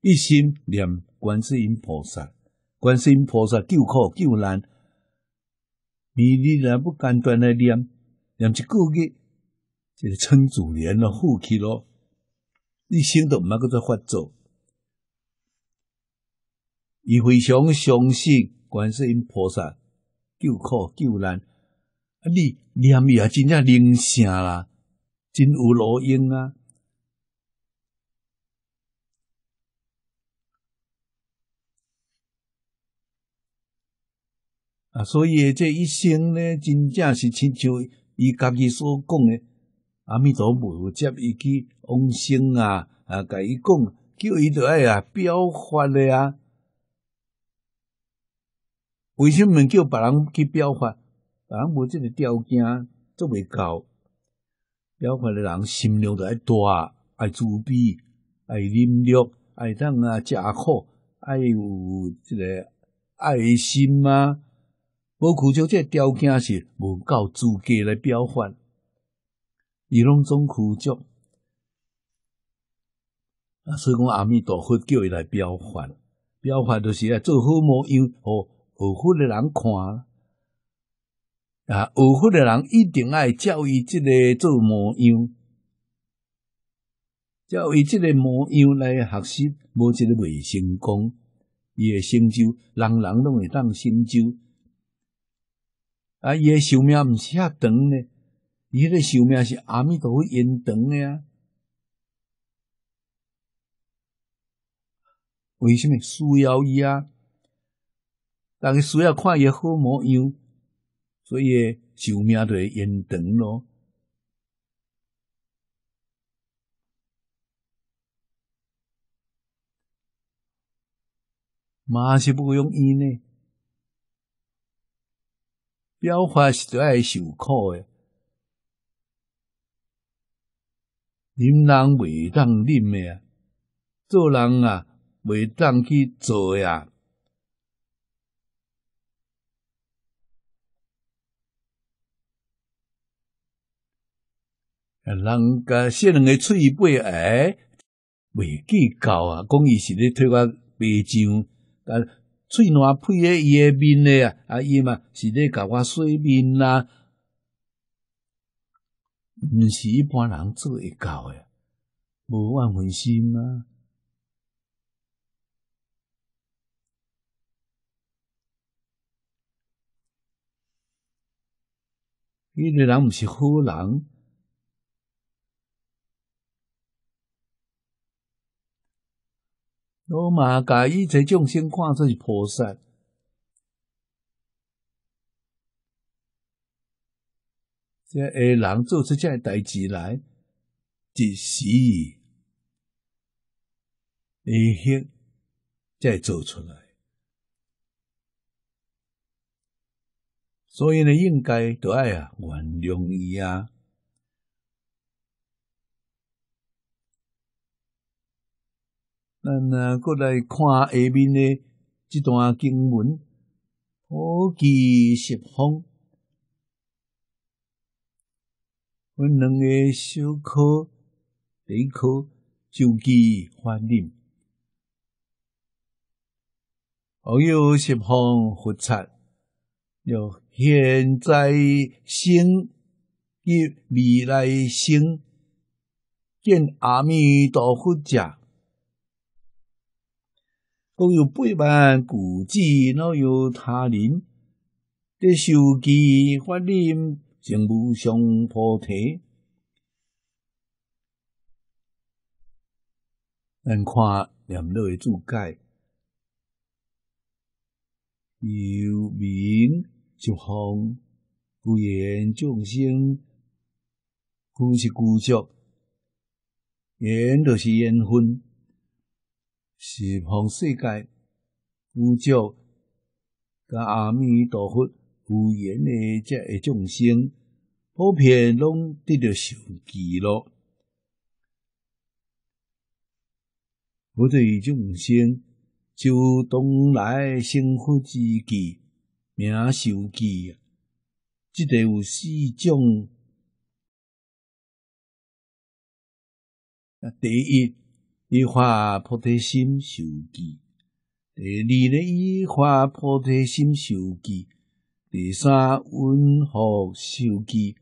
一心念观世音菩萨，观世音菩萨救苦救难，每日不间断诶念。连一个月就是成几年了，富起咯，一生都毋捌个再发作。伊非常相信观世音菩萨救苦救难，啊！你念伊也真正灵性啦，真有路用啊！啊，所以这一生呢，真正是亲像。伊家己所讲诶，阿弥陀佛接伊去往生啊！啊，甲伊讲，叫伊着爱啊，表法诶啊。为什么叫别人去表法？别人无即个条件，做袂到。表法的人心量着爱大，爱自卑，爱忍辱，爱当啊吃苦，爱有即个爱心啊。无苦就这条件是无够资格来表范，伊拢总苦作啊！所以讲阿弥陀佛叫伊来表范，表范就是来做好模样，互有福的人看啊，有佛的人一定爱教育即个做模样，教育即个模样来学习，无一个未成功，伊会成就，人人拢会当成就。啊，伊诶寿命毋是遐长呢，伊迄个寿命是阿弥陀佛延长诶啊。为什么需要伊啊？大家需要看伊好模样，所以寿命就会延长咯。嘛是不会用伊呢。裱花是爱受苦的，忍人袂当忍的啊，做人啊袂当去做的啊。人甲些人的喙八哎袂计较啊，讲伊是咧推我白浆，甲喙难配的伊个面诶啊，啊伊嘛是咧甲我洗面啦，毋是一般人做会到诶，无安分心啊。伊个人毋是好人。罗马教一这种心看出是菩萨，这恶人做出这代志来，一时一歇再做出来，所以呢，应该都爱啊，原谅伊啊。咱啊，过来看下面的这段经文：普济十方，阮两个小可、大可，就济法念，我有十方佛刹，有现在生及未来生，见阿弥陀佛者。各有八万古迹，若有他人？这手机、法念、成无上菩提，能看念落的注解。有明就红，不言众生，固是固执，缘都是缘分。十方世界，有浊甲阿弥陀佛无缘的这二众生，普遍拢得着受记咯。我对众生，就当来生佛之记，名受记。即得有四种第一。以化菩提心修集，第二咧一化菩提心修集，第三温学修集，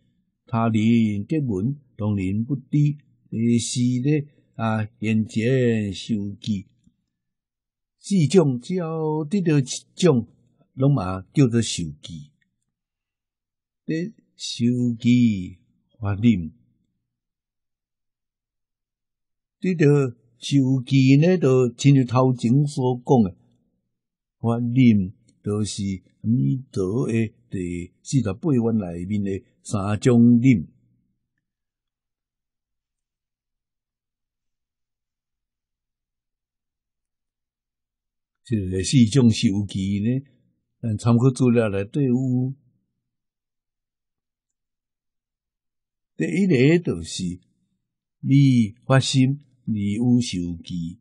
他人的闻，当然不低，第四咧啊言简修集，四种只要得到一种，拢嘛叫做修集，得修集法定得到。手机呢，就亲像头前所讲诶，法念就是密道诶第四十八愿内面诶三种念。即个四种修机呢。参考资料来对有。第一个就是你发心。而有受记，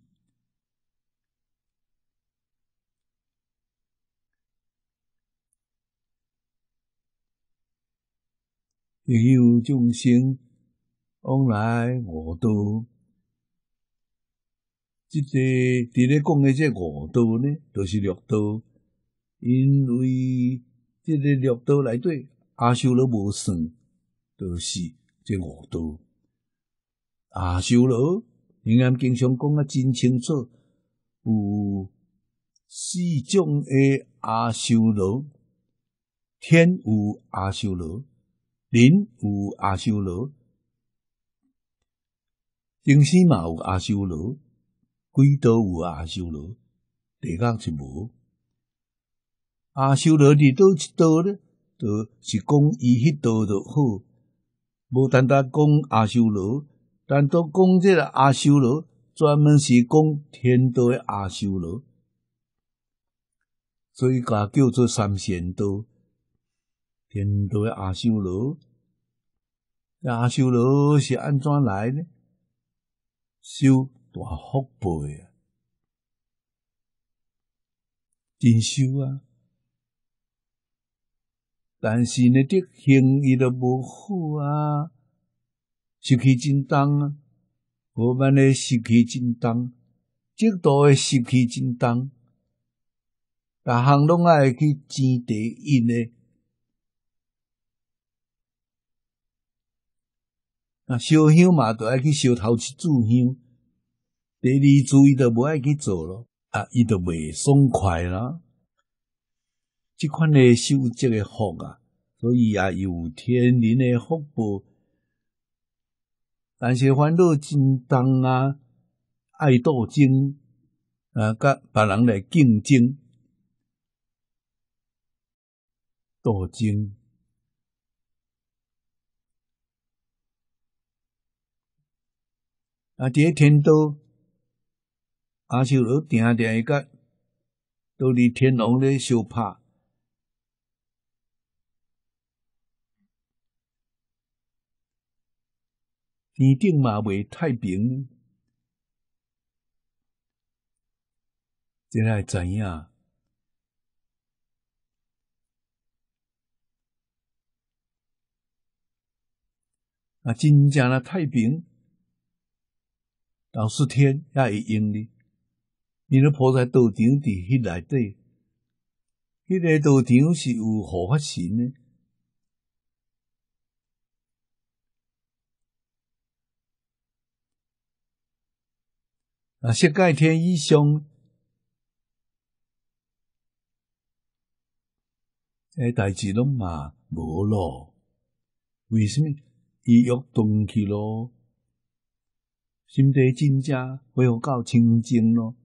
拥有众生往来五道。即个伫咧讲诶，即五道呢，就是六道。因为即个六道内底阿修罗无算，就是即五道阿修罗。平安经常讲啊，真清楚，有四种诶阿修罗，天有阿修罗，人有阿修罗，定心嘛有阿修罗，鬼都有阿修罗，地藏是无。阿修罗伫都一道咧，都是讲伊迄道就好，无单单讲阿修罗。但都讲这个阿修罗，专门是讲天道的阿修罗，所以也叫做三仙道。天道的阿修罗，阿修罗是安怎来呢？修大福报啊，真修啊。但是呢，的行意都无好啊。时期真多啊！我们的时期真多，极度的时期真多。逐项拢爱去耕地、种呢。啊，烧香嘛，都爱去烧头一次香。第二柱意就无爱去做咯，啊，伊就未爽快啦。即款诶修这诶福啊，所以啊，有天然诶福报。但是烦恼真重啊！爱斗争啊，甲别人来竞争斗争啊！第一天都阿修罗定定甲，都离天王咧相拍。天顶嘛未太平，真个知影？啊，真正那太平，但是天也会用哩。你那菩萨道场伫迄内底，迄个道场是有何法事呢？啊，些盖天一裳，哎，代志拢嘛无咯？为什么？伊欲动去咯？心地真正恢复够清净咯？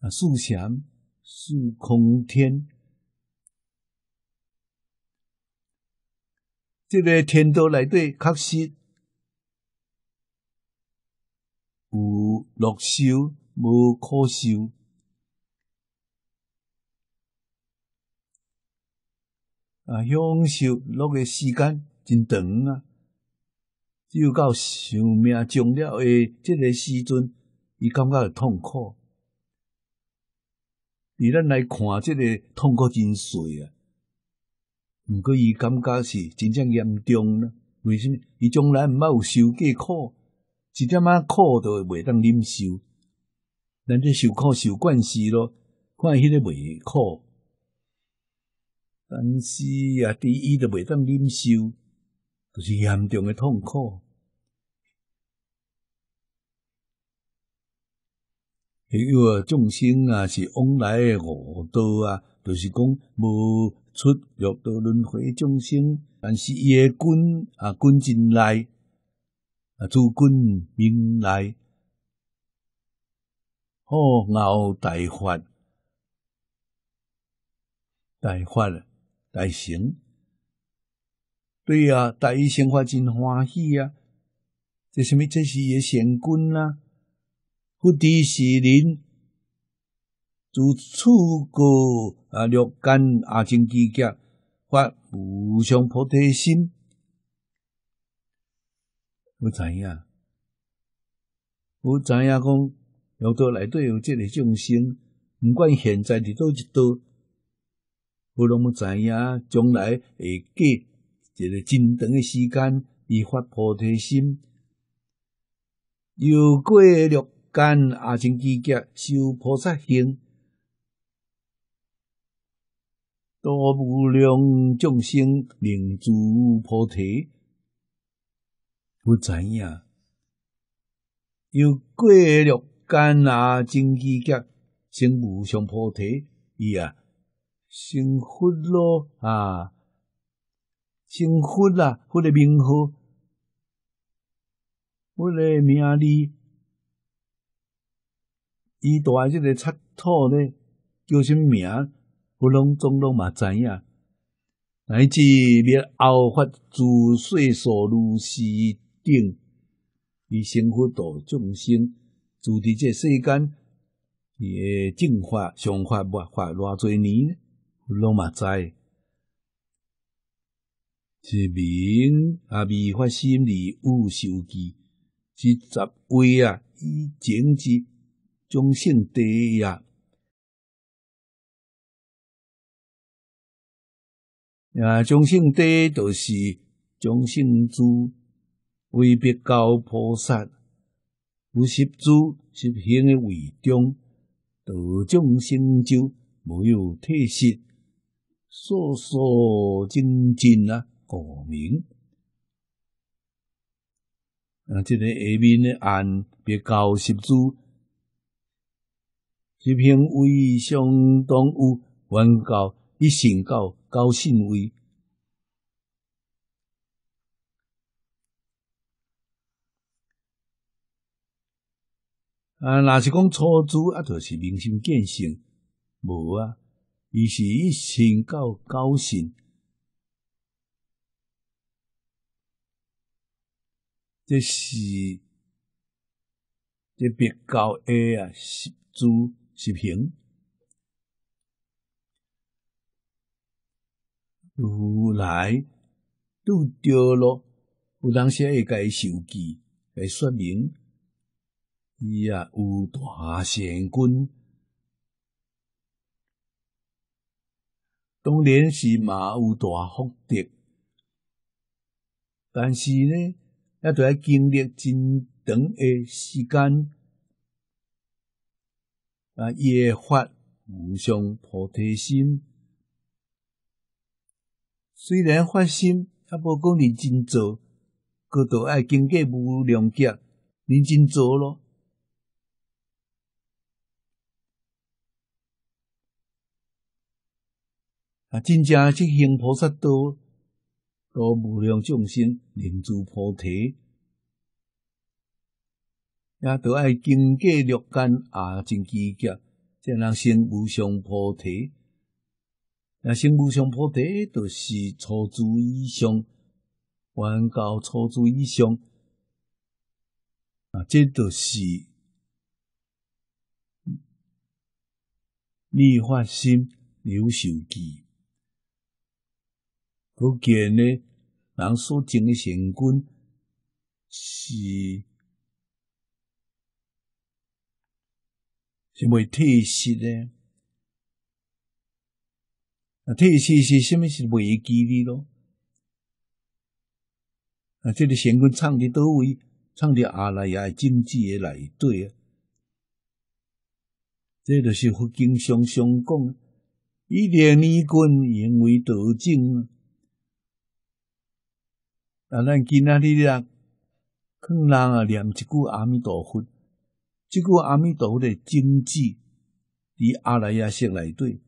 啊，素禅素空天，这个天道内底确实。有乐受，无苦受。啊，享受乐嘅时间真长啊，只有到寿命终了诶，即个时阵，伊感觉会痛苦。伫咱来看，即个痛苦真细啊。毋过，伊感觉是真正严重啊。为什伊从来毋捌有受过苦。一点仔苦都袂当忍受，咱这受苦受惯势咯，欢迄个袂苦，但是啊，第一都袂当忍受，就是严重诶痛苦。迄个众生啊，是往来的恶道啊，就是讲无出欲道轮回众生，但是伊诶根啊，根进来。诸君明来，好！大发，大发了，大成。对呀，大一成法真欢喜呀！这什么？这是也仙君啊，不地是人，助此过啊六干阿精境界，发无上菩提心。我知影，我知影讲，佛陀内底有即个众生，不管现在伫倒一多，我拢知影将来会过一个真长诶时间，以发菩提心，又过六干阿僧积极修菩萨行，多无量众生令诸菩提。不知影，又过六干啊，金鸡格，成无上菩提，伊啊成佛咯啊，成佛啦，佛的名号，佛的名利，伊带这个插土咧，叫什么名？佛拢总拢嘛知影。乃至灭后发诸岁所如是。定以辛苦度众生，住伫这世间，伊诶正法、上法、末法偌侪年，拢嘛知。是明啊，弥发心而悟受持，是十位啊，以种子众生低啊，啊，众生地就是众生主。为别高菩萨，有十主十行的为中道种成就，没有退失，所所精进啊，果明啊！这个下面的按别高十主十行为相当有，原告一信到高信为。啊，若是讲初祖，啊，著是明心见性，无啊，伊是一心到高心，这是级别教二啊，是主是平，如来拄着咯，有当时甲伊受记，会说明。伊啊有大善根，当然是嘛有大福德，但是呢，要得经历真长诶时间啊，诶发无上菩提心。虽然发心，啊无讲你真做，佫都爱经过无量劫，你真做咯。啊，真正即行菩萨道，多无量众生，成就菩提，也都爱经过若干啊，真机甲，这人生无上菩提，啊，生无上菩提，就是初出以上，远到初出以上，啊，这都是逆发心，有受记。可见呢，人宋境神君是是未特色呢？啊，特色是什么？是未记哩咯？啊，这个弦管唱的都位，唱的，阿拉耶经济也来对啊。这就是福经上上讲，以练女棍，因为得进啊。啊！咱今仔日啊，空人啊念一句阿弥陀佛，这句阿弥陀佛的真迹，伫阿赖耶识内底，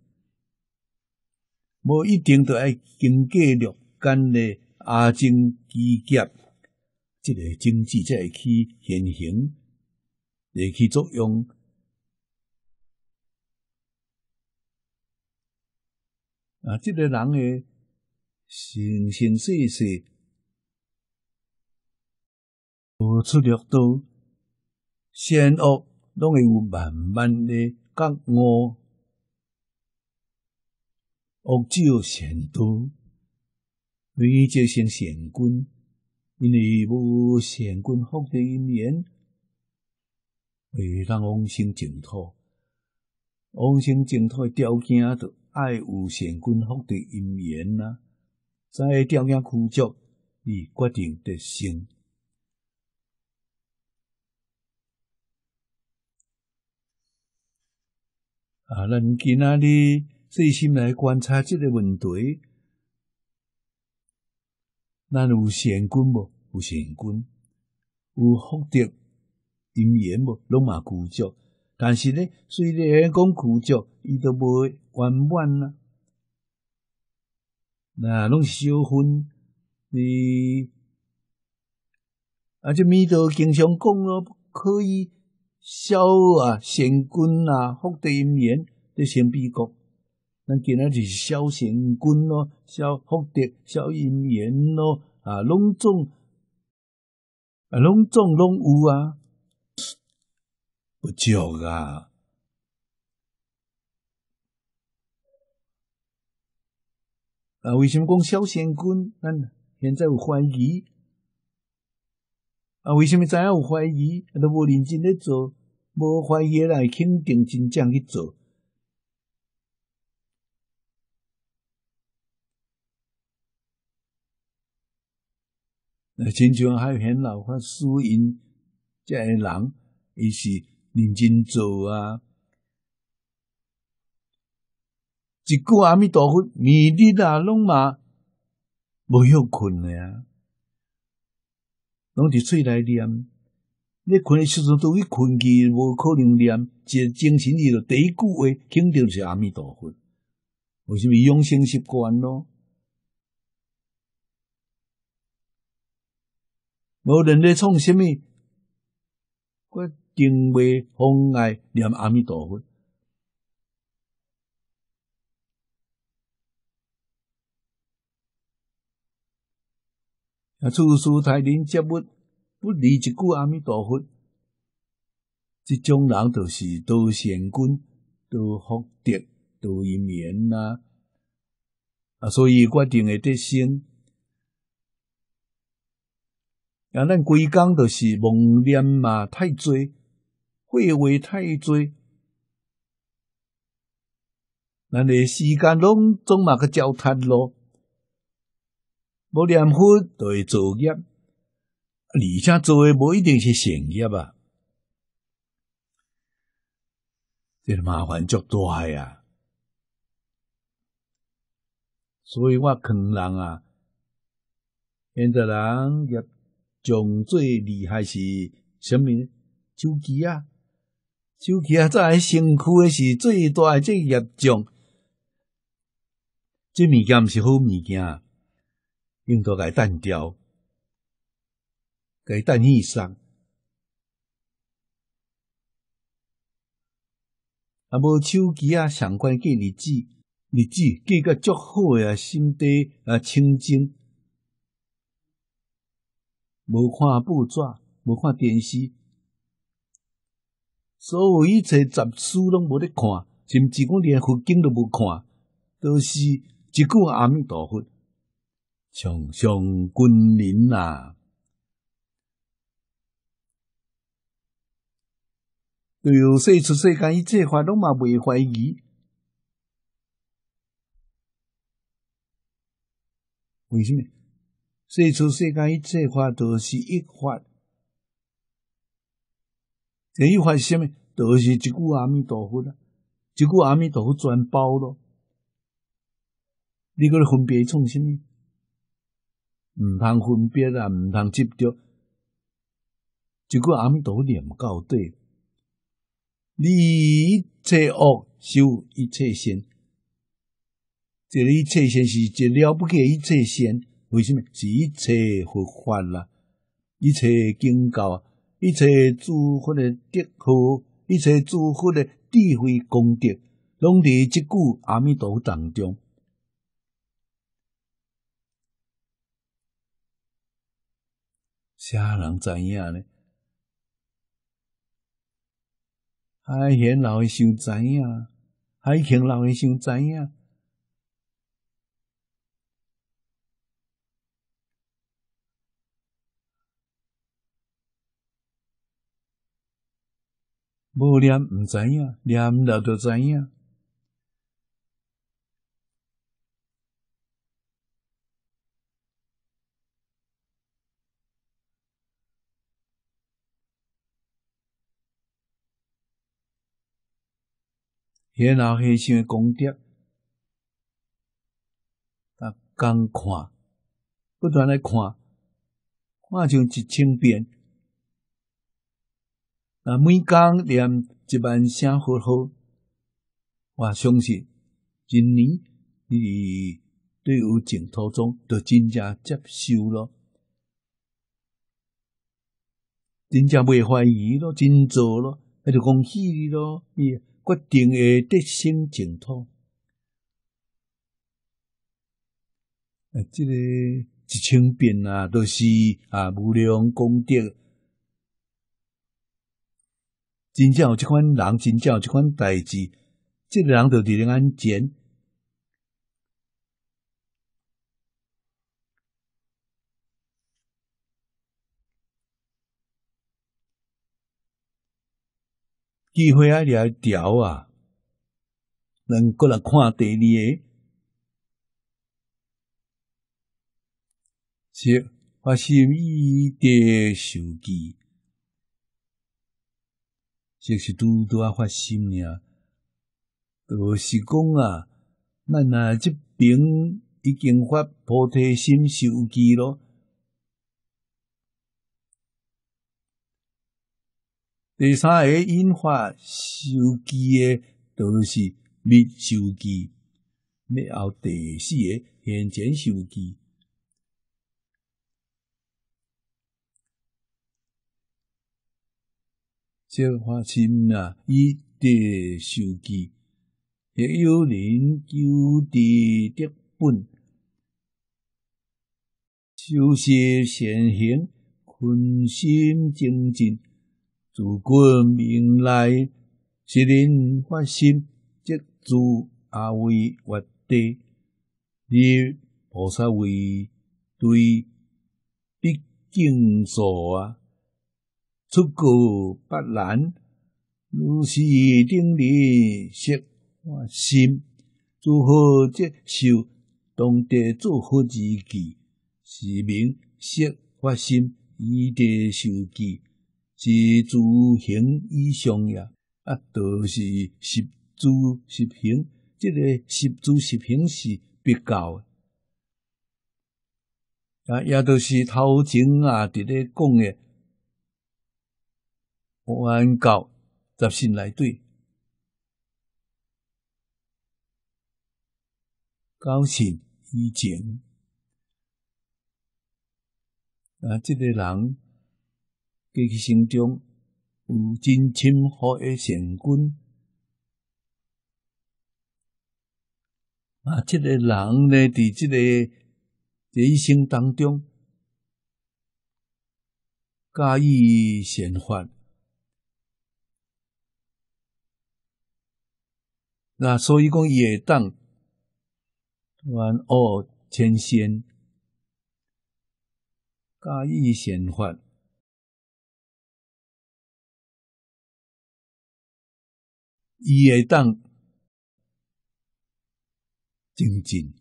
无一定都要经过若干个阿境集结，这个真迹才会去现行，会去作用。啊！这个人诶，形形色色。无出略多，善恶拢会有慢慢的觉悟。恶少善多，你造成善根，因为无善根福德因缘，未通往生净土。往生净土的条件，着爱有善根福德因缘呐。在条件枯足，你决定得生。啊，咱今仔日细心来观察即个问题，咱有善根无？有善根，有福德因缘无？拢嘛古著，但是呢，虽然讲古著，伊都无圆满啊。那拢烧荤，你啊这弥陀经常讲咯，可以。萧啊，贤君啊，福德因缘这些比国，那今仔就是萧贤君咯，萧福德，萧因缘咯，啊，拢总，啊，拢总拢有啊，不照啊，啊，为什么讲萧贤君？咱现在有怀疑。啊，为什么知影有怀疑？啊，都无认真咧做，无怀疑来肯定真正去做。那亲像海有老法输赢，这类人伊是认真做啊。一句阿弥陀佛，每日啊拢嘛无休困啊。拢伫嘴内念，你困诶时阵都去困去，无可能念。一精神伊就第一句话，肯定是阿弥陀佛。为什么养成习惯咯？无论你创什么，我定位妨碍念阿弥陀佛。啊，处处待人接物，不离一句阿弥陀佛，这种人就是多善根、多福德、多姻缘呐。啊，所以决定会得心。啊，咱规工就是妄念嘛太多，废话太多。咱诶时间拢总嘛较糟蹋咯。无念佛都会作业，而且做诶无一定是善业啊，即麻烦足大呀！所以我劝人啊，现在人业障最厉害是虾米？手机啊，手机啊，在身躯诶是最大诶，即业障，即物件毋是好物件。用倒来淡掉，该淡意义上，啊无手机啊，上关键日子，日子过个足好诶啊，心底啊清净，无看报纸，无看电视，所有一切杂书拢无咧看，甚至讲连佛经都无看，都是一句阿弥陀佛。像君临啊！呐，有世出世间一切法，拢嘛未怀疑。为什么？世出世间一切法都是一法，这一法是什么？都是一句阿弥陀佛啦，一句阿弥陀佛全包咯。你嗰个分别从什么？毋通分别啊！毋通执着，一句阿弥陀念底，你一切恶修一切善，这一切善是一了不起一切善，为什么？是一切佛法啦，一切宗教啊，一切诸佛的德福，一切诸佛的智慧功德，拢伫即句阿弥陀当中。啥人知影呢？海贤老先尚知影，海清老先生知影，无念毋知影，念了就知影。先老黑心的功德，啊，刚看，不断来看，看上一千遍，啊，每讲念一万声佛号，我相信今年你对我净土中，都真正接受咯，真正袂怀疑咯，真做咯，那就恭喜你咯，伊。决定诶得心净土啊！这个一千遍啊，都是啊无量功德。真正有这款人，真正有这款代志，这个人就伫咧安前。机会啊你调啊咱佫来看第二个是发心伊的手机就是拄拄啊发心尔著是讲啊咱若即边已经发菩提心手机咯第三个因法收集的，都是密收集；，然后第四个现前收集，这花心啊，一的收集，也有人叫地德本，修习现行，困心精进。自古明来，是人发心，即做阿唯发地，你菩萨为对毕竟所啊！出国不难，如是定力摄发心，诸佛即受当地做佛之记？是名摄发心，以地受记。是诸行以上呀，啊，都是十诸十行，这个十诸十行是必教的，啊，也都是头前啊，伫咧讲诶，我按教，十信来对，教信以前，啊，这个人。去心中有真、亲、佛的善根，那这个人呢，在这个人生当中，加以善法，那所以讲，夜当晚恶千先，加以善法。伊会当精进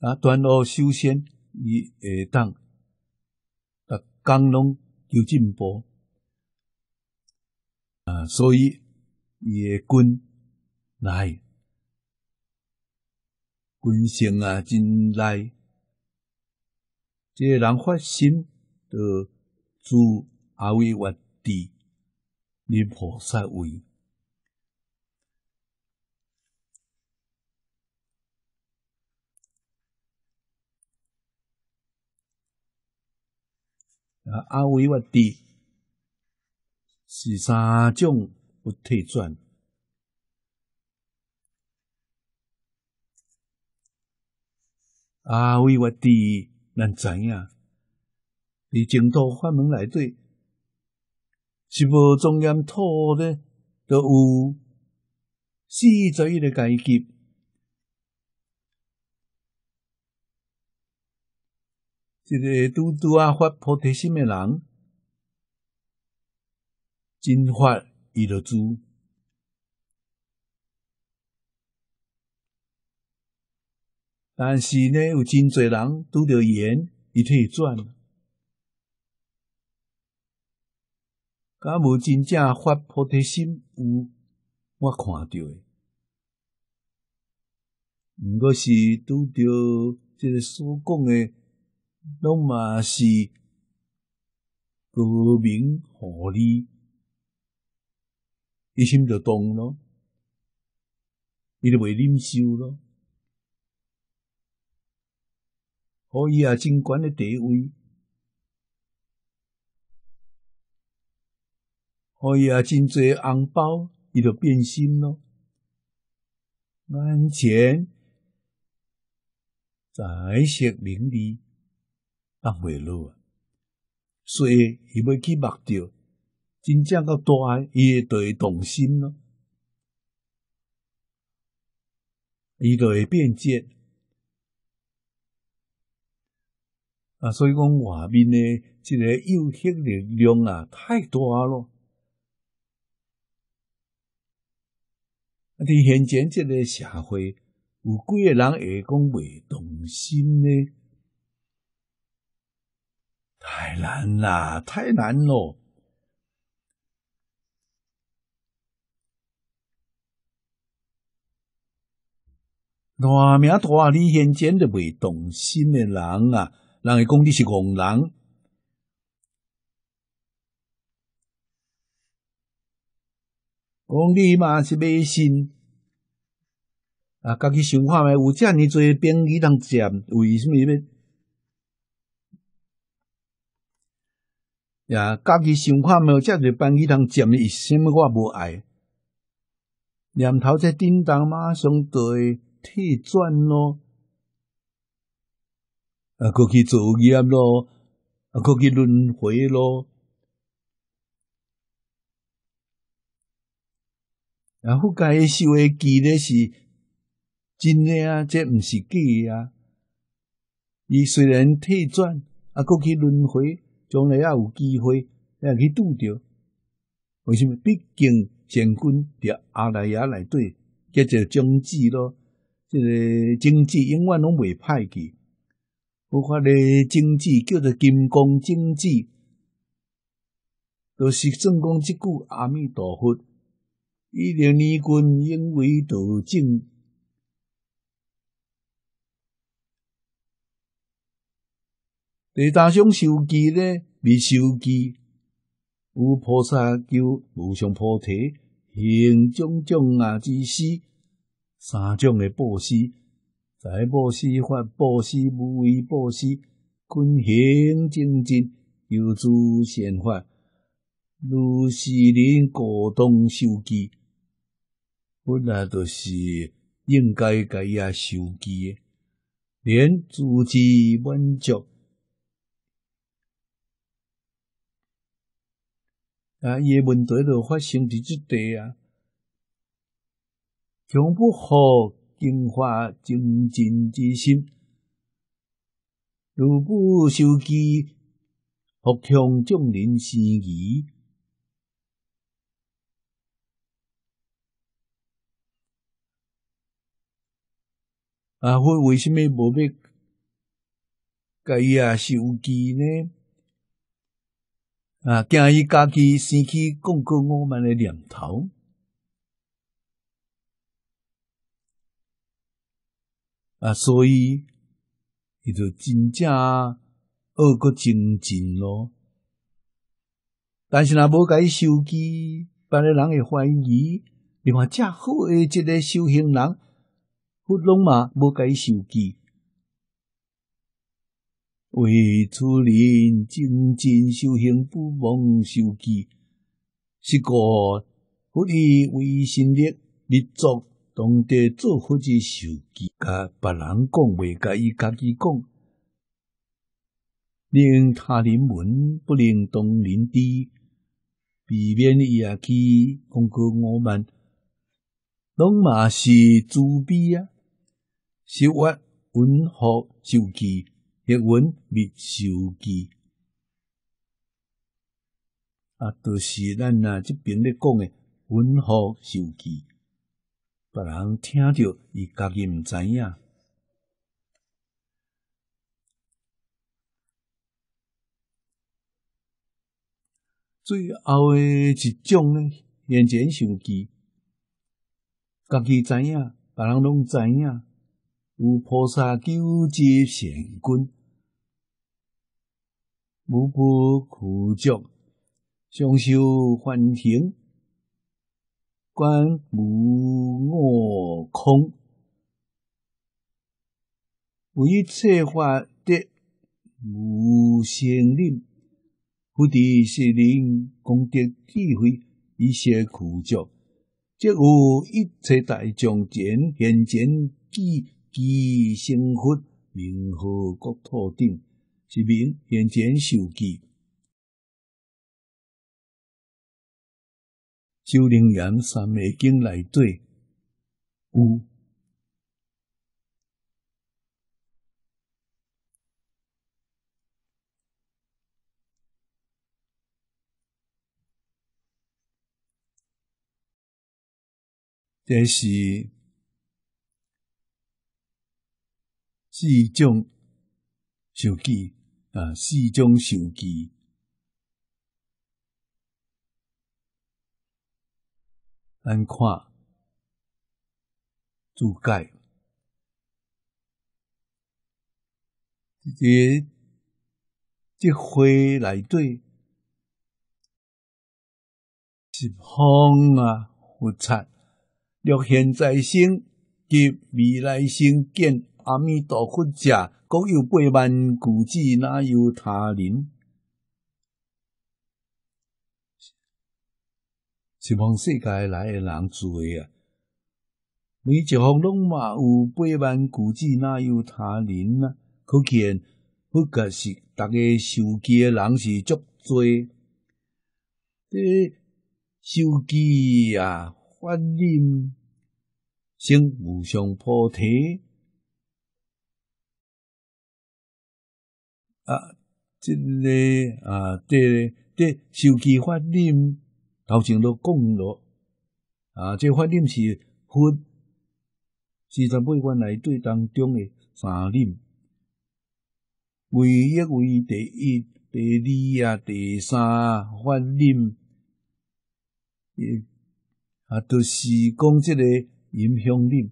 啊，端午修善，伊会当啊，刚拢有进步啊，所以伊个军来军性啊，真来，即、这人发心都助阿弥陀地任何三位，阿维沃帝是三种不退转。阿维沃帝，咱知影，伫净土法门内底。是无中央土咧，都有，四在的阶级，一个拄拄啊发菩提心的人，真发伊就做。但是呢，有真侪人拄着缘，伊可以转。敢无真正发菩提心，有我看到诶。毋过是拄着即个所讲诶，拢嘛是不明合理，一心就动咯，伊就袂忍受咯，所以啊，真悬诶地位。以啊真侪红包，伊就变心咯。赚前财色名利，当袂落啊。所以伊要去目钓，真正到大伊就会动心咯。伊就会变节。啊，所以讲外面诶这个诱惑力量啊，太大咯。伫现今即个社会，有几个人会讲未动心呢？太难啦，太难咯！大名大利，现今著未动心的人啊，人会讲你是戆人。讲你嘛是迷信，啊，家己想看下有遮尼多便宜通占，为什么？呀，家己想看下有遮多便宜通占，伊什么我无爱？念头一叮当，马上对退转咯，啊，过去作业咯，啊，过去轮回咯。然后该修的机率是真诶啊，这不是假啊。伊虽然退转，啊，过去轮回将来也有机会也去拄着。为什么？毕竟仙君伫阿赖耶内底，叫做经济咯。这个经济永远拢袂歹去。包发咧经济叫做金刚经济，都是正讲即句阿弥陀佛。一零二军应为道正，第大种修机呢？未修机，有菩萨叫无上菩提行种种啊之师，三种的布施，财布施、法布施、无为布施，均行精进，有诸善法，如是人故同修机。本来就是应该甲伊啊收集诶，连自己满足啊，伊诶问题就发生伫即地啊，强不好净化精进之心，如果收集，福强众人生疑。啊，为为什么无要甲伊啊？手机呢？啊，惊伊家己生起讲讲我们的念头。啊，所以伊就真正恶果真尽咯。但是若无甲伊手机，别个人会怀疑，另外，遮好诶，一个修行人。不拢嘛，甲伊收机。为处人精进修行，不忘手机。是故不以微信力立足，当地做好者手机，甲别人讲话，甲伊家己讲。令他人闻，不令当人知，避免伊也去攻击我们。拢嘛是自卑啊！是话温和手机，亦话密手机，啊，就是咱啊这边咧讲的温和手机，别人听着伊家己毋知影。最后的一种呢，眼前手机，家己知影，别人拢知影。有菩萨救济善根，无波苦作，相修幻行观无我空，一切化得无生忍，菩提是令功德智慧，一切苦作，即无一切大众间现前记。其生活名号国土顶，是名现前受记。九灵岩三昧经内底有，这是。四种受具啊，四种受具，咱看注解。即即花来对，十方啊，佛刹，若现在生及未来生见。阿弥陀佛，者，各有八万古迹，哪有他人？西方世界来诶人侪啊，每一方拢嘛有八万古迹，哪有他人啊？可见不管是逐个修持诶人是足侪。这修机啊，法印，成无上菩提。啊即个啊即个即受其法迎头前都讲了啊即个欢迎是佛四十八翻来对当中诶三林唯一为第一第二啊第三啊欢迎也啊，著是讲即个影响林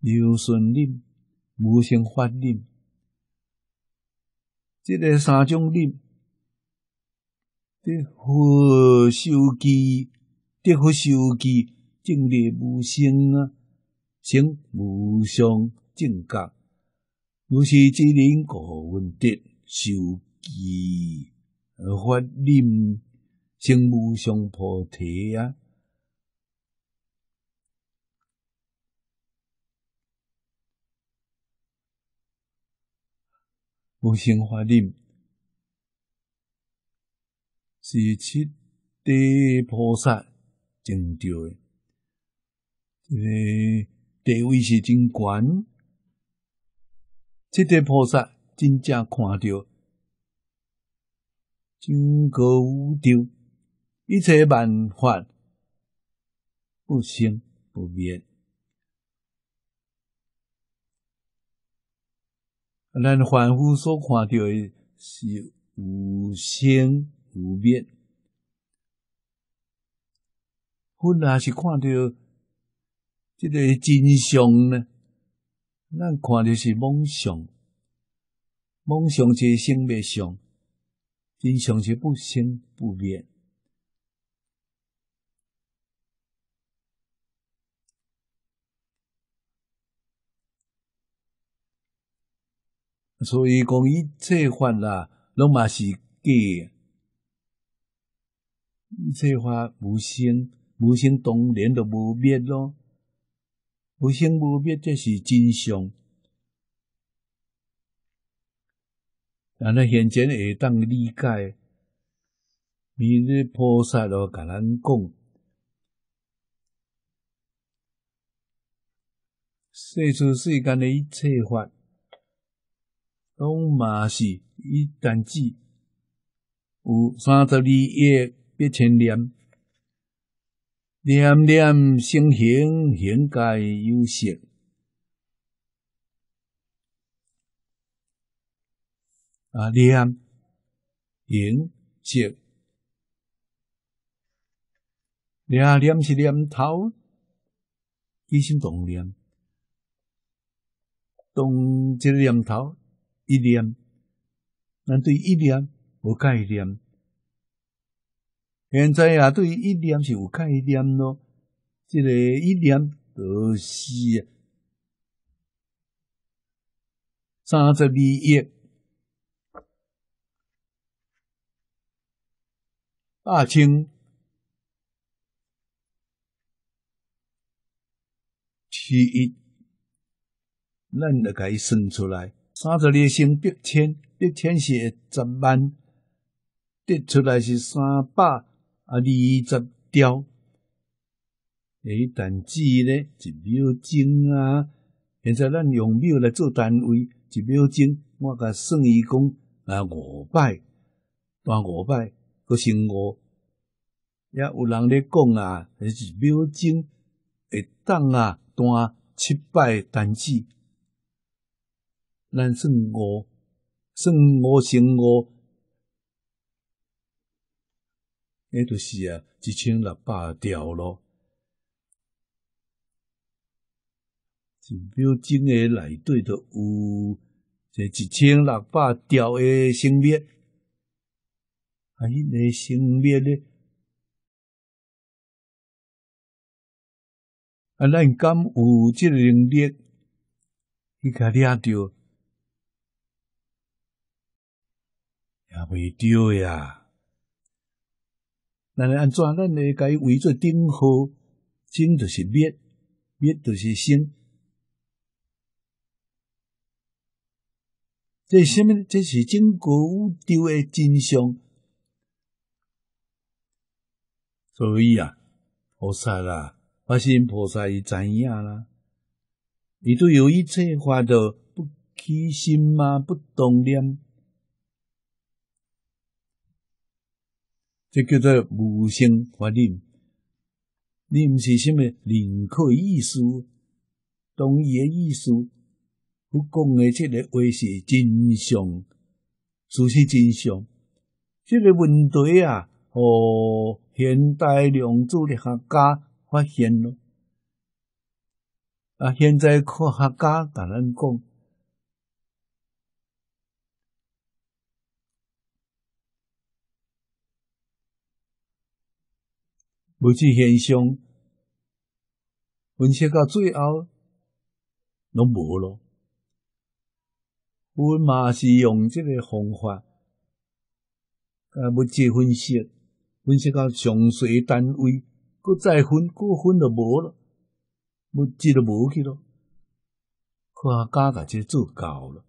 刘顺林无生法忍，这个三种忍，得福修机，得佛修机，正念无生啊，生无相正觉，无是之人可闻得修机，集法忍，生无相菩提啊。无生法印是七地菩萨成就的，这个地位是真高。七地菩萨真正看到，整个宇宙一切万法不生不灭。咱凡夫所看到是有生有灭，阮若是看到这个真相呢。咱看到是梦想，梦想是生灭相，真相是不生不灭。所以，讲一切法啦，拢嘛是假；一切法无生，无生当然就无灭咯。无生无灭，这是真相。那咱现前会当理解，弥勒菩萨咯，甲咱讲：世出世间的一切法。拢嘛是一弹子有三十二亿八千念，念念生形，形改有色。啊，念、形、色，念念是念头，一心动念，动这念头。一念，咱对一念无概念，现在啊对一念是有概念咯。这个一念就是三十二亿大清，第一，咱要开始生出来。三十二星八千，八千是十万，得出来是三百啊二十条。诶，原子呢一秒钟啊，现在咱用秒来做单位，一秒钟我甲算伊讲啊五百，单五百佫成五。也有人咧讲啊，一秒钟会当啊单七百诶原子。咱算五，算五乘五，那著是啊，一千六百条咯。一表整个内底都有这一千六百条的生灭，啊，迄个生灭咧，啊，咱敢有这能力，去甲掠着？也不会丢呀。那安怎咱会甲伊围做顶好？净就是灭，灭就是生。这下面这是整个宇宙的真相。所以啊，菩萨啦，法身菩萨伊知影啦。伊都有一切法的不起心嘛，不动念？这叫做无声法明，你毋是什么可意思，同意眼意思。我讲的这个话是真相，事实真相。这个问题啊，哦，现代量子力学家发现咯。啊，现在科学家甲咱讲。物质现象分析到最后，拢无咯。阮嘛是用即个方法，啊，物质分析分析到详细单位，搁再分过分就无咯，物质就无去咯。看下家格就做够咯。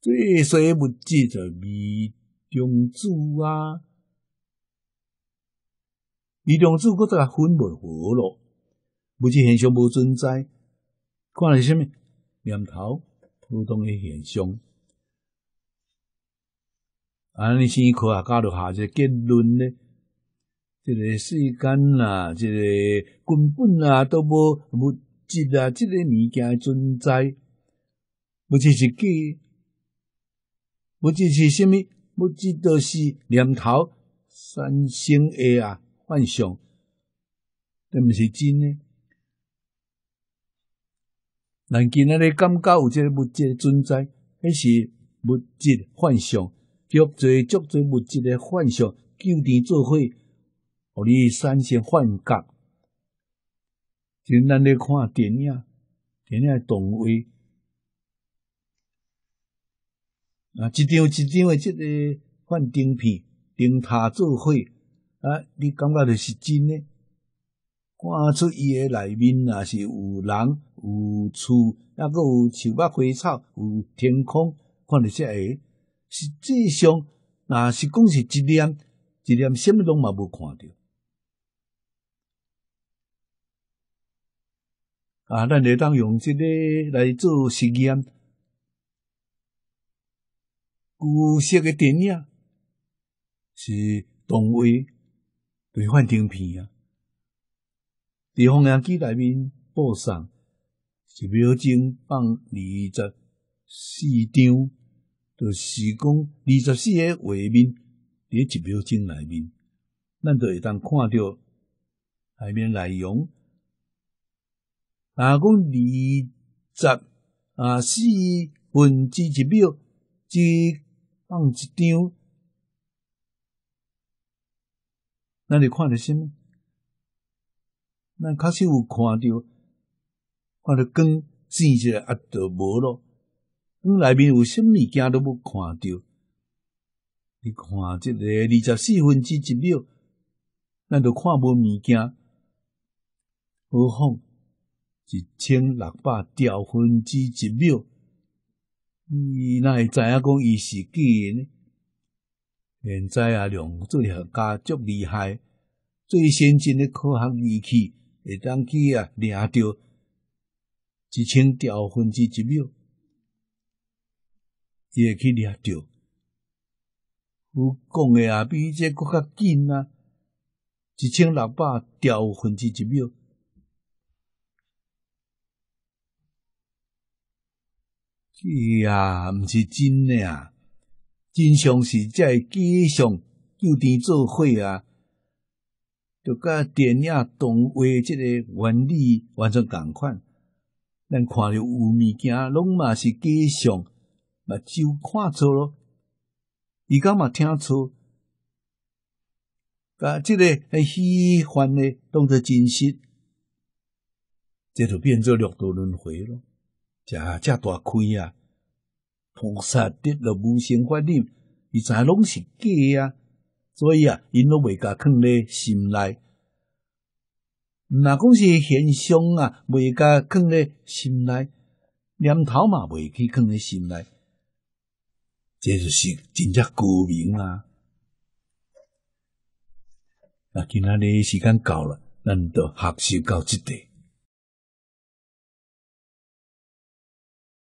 最细物质就微中子啊。伊两字搁再来分无和咯，物质现象无存在，看是虾米念头，普通诶现象。安尼先科学家入下个结论咧，即个世间啊，即个根本啊都无物质啊，即个物件诶存在，物质是假，物质是虾米？物，质只是念头产生诶啊。幻想，都不是真的。人见阿你感觉有这个物质存在，那是物质幻想，足侪足侪物质的幻想，旧地作伙，互你产生幻觉，就咱你看电影，电影动画，啊，一张一张的这个幻灯片，灯塔做伙。啊！你感觉着是真呢？看出伊个内面啊，是有人、有厝，抑阁有树、木、花草、有天空，看得出诶。实际上，若是讲是一点一点，什么拢嘛无看到。啊，咱下当用即个来做实验。古色个电影是动画。每换张片啊，在放相机内面播送，一秒钟放二十四张，就是讲二十四个画面在一秒钟内面，咱就会当看到里面内容。啊，讲二十啊四分之一秒只放一张。那你看着什么？那确实有看着，看着光，照起来啊，都无咯。光内面有什物件都要看着。你看即个二十四分之一秒，咱著看无物件。何况一千六百条分之一秒，你哪会知影讲伊是几？现在啊，量子力学家厉害，最先进的科学仪器会当去啊，掠到一千兆分之一秒，伊会去掠到。我讲诶啊，比这搁较紧啊，一千六百兆分之一秒。是啊，毋是真诶啊！真相是在假象，幼稚作伙啊，就甲电影动画即个原理完全共款。咱看着有物件，拢嘛是假象，目睭看错咯，伊干嘛听错？把即个喜欢诶当做真实，这就变做六道轮回咯，假假大亏啊！菩萨得了无生法伊知影拢是假啊，所以啊，因都袂甲藏咧心内。那讲是现象啊，袂甲藏咧心内，念头嘛袂去藏咧心内，这就是真正高明啊。那今仔日时间到了，咱就学习到即底。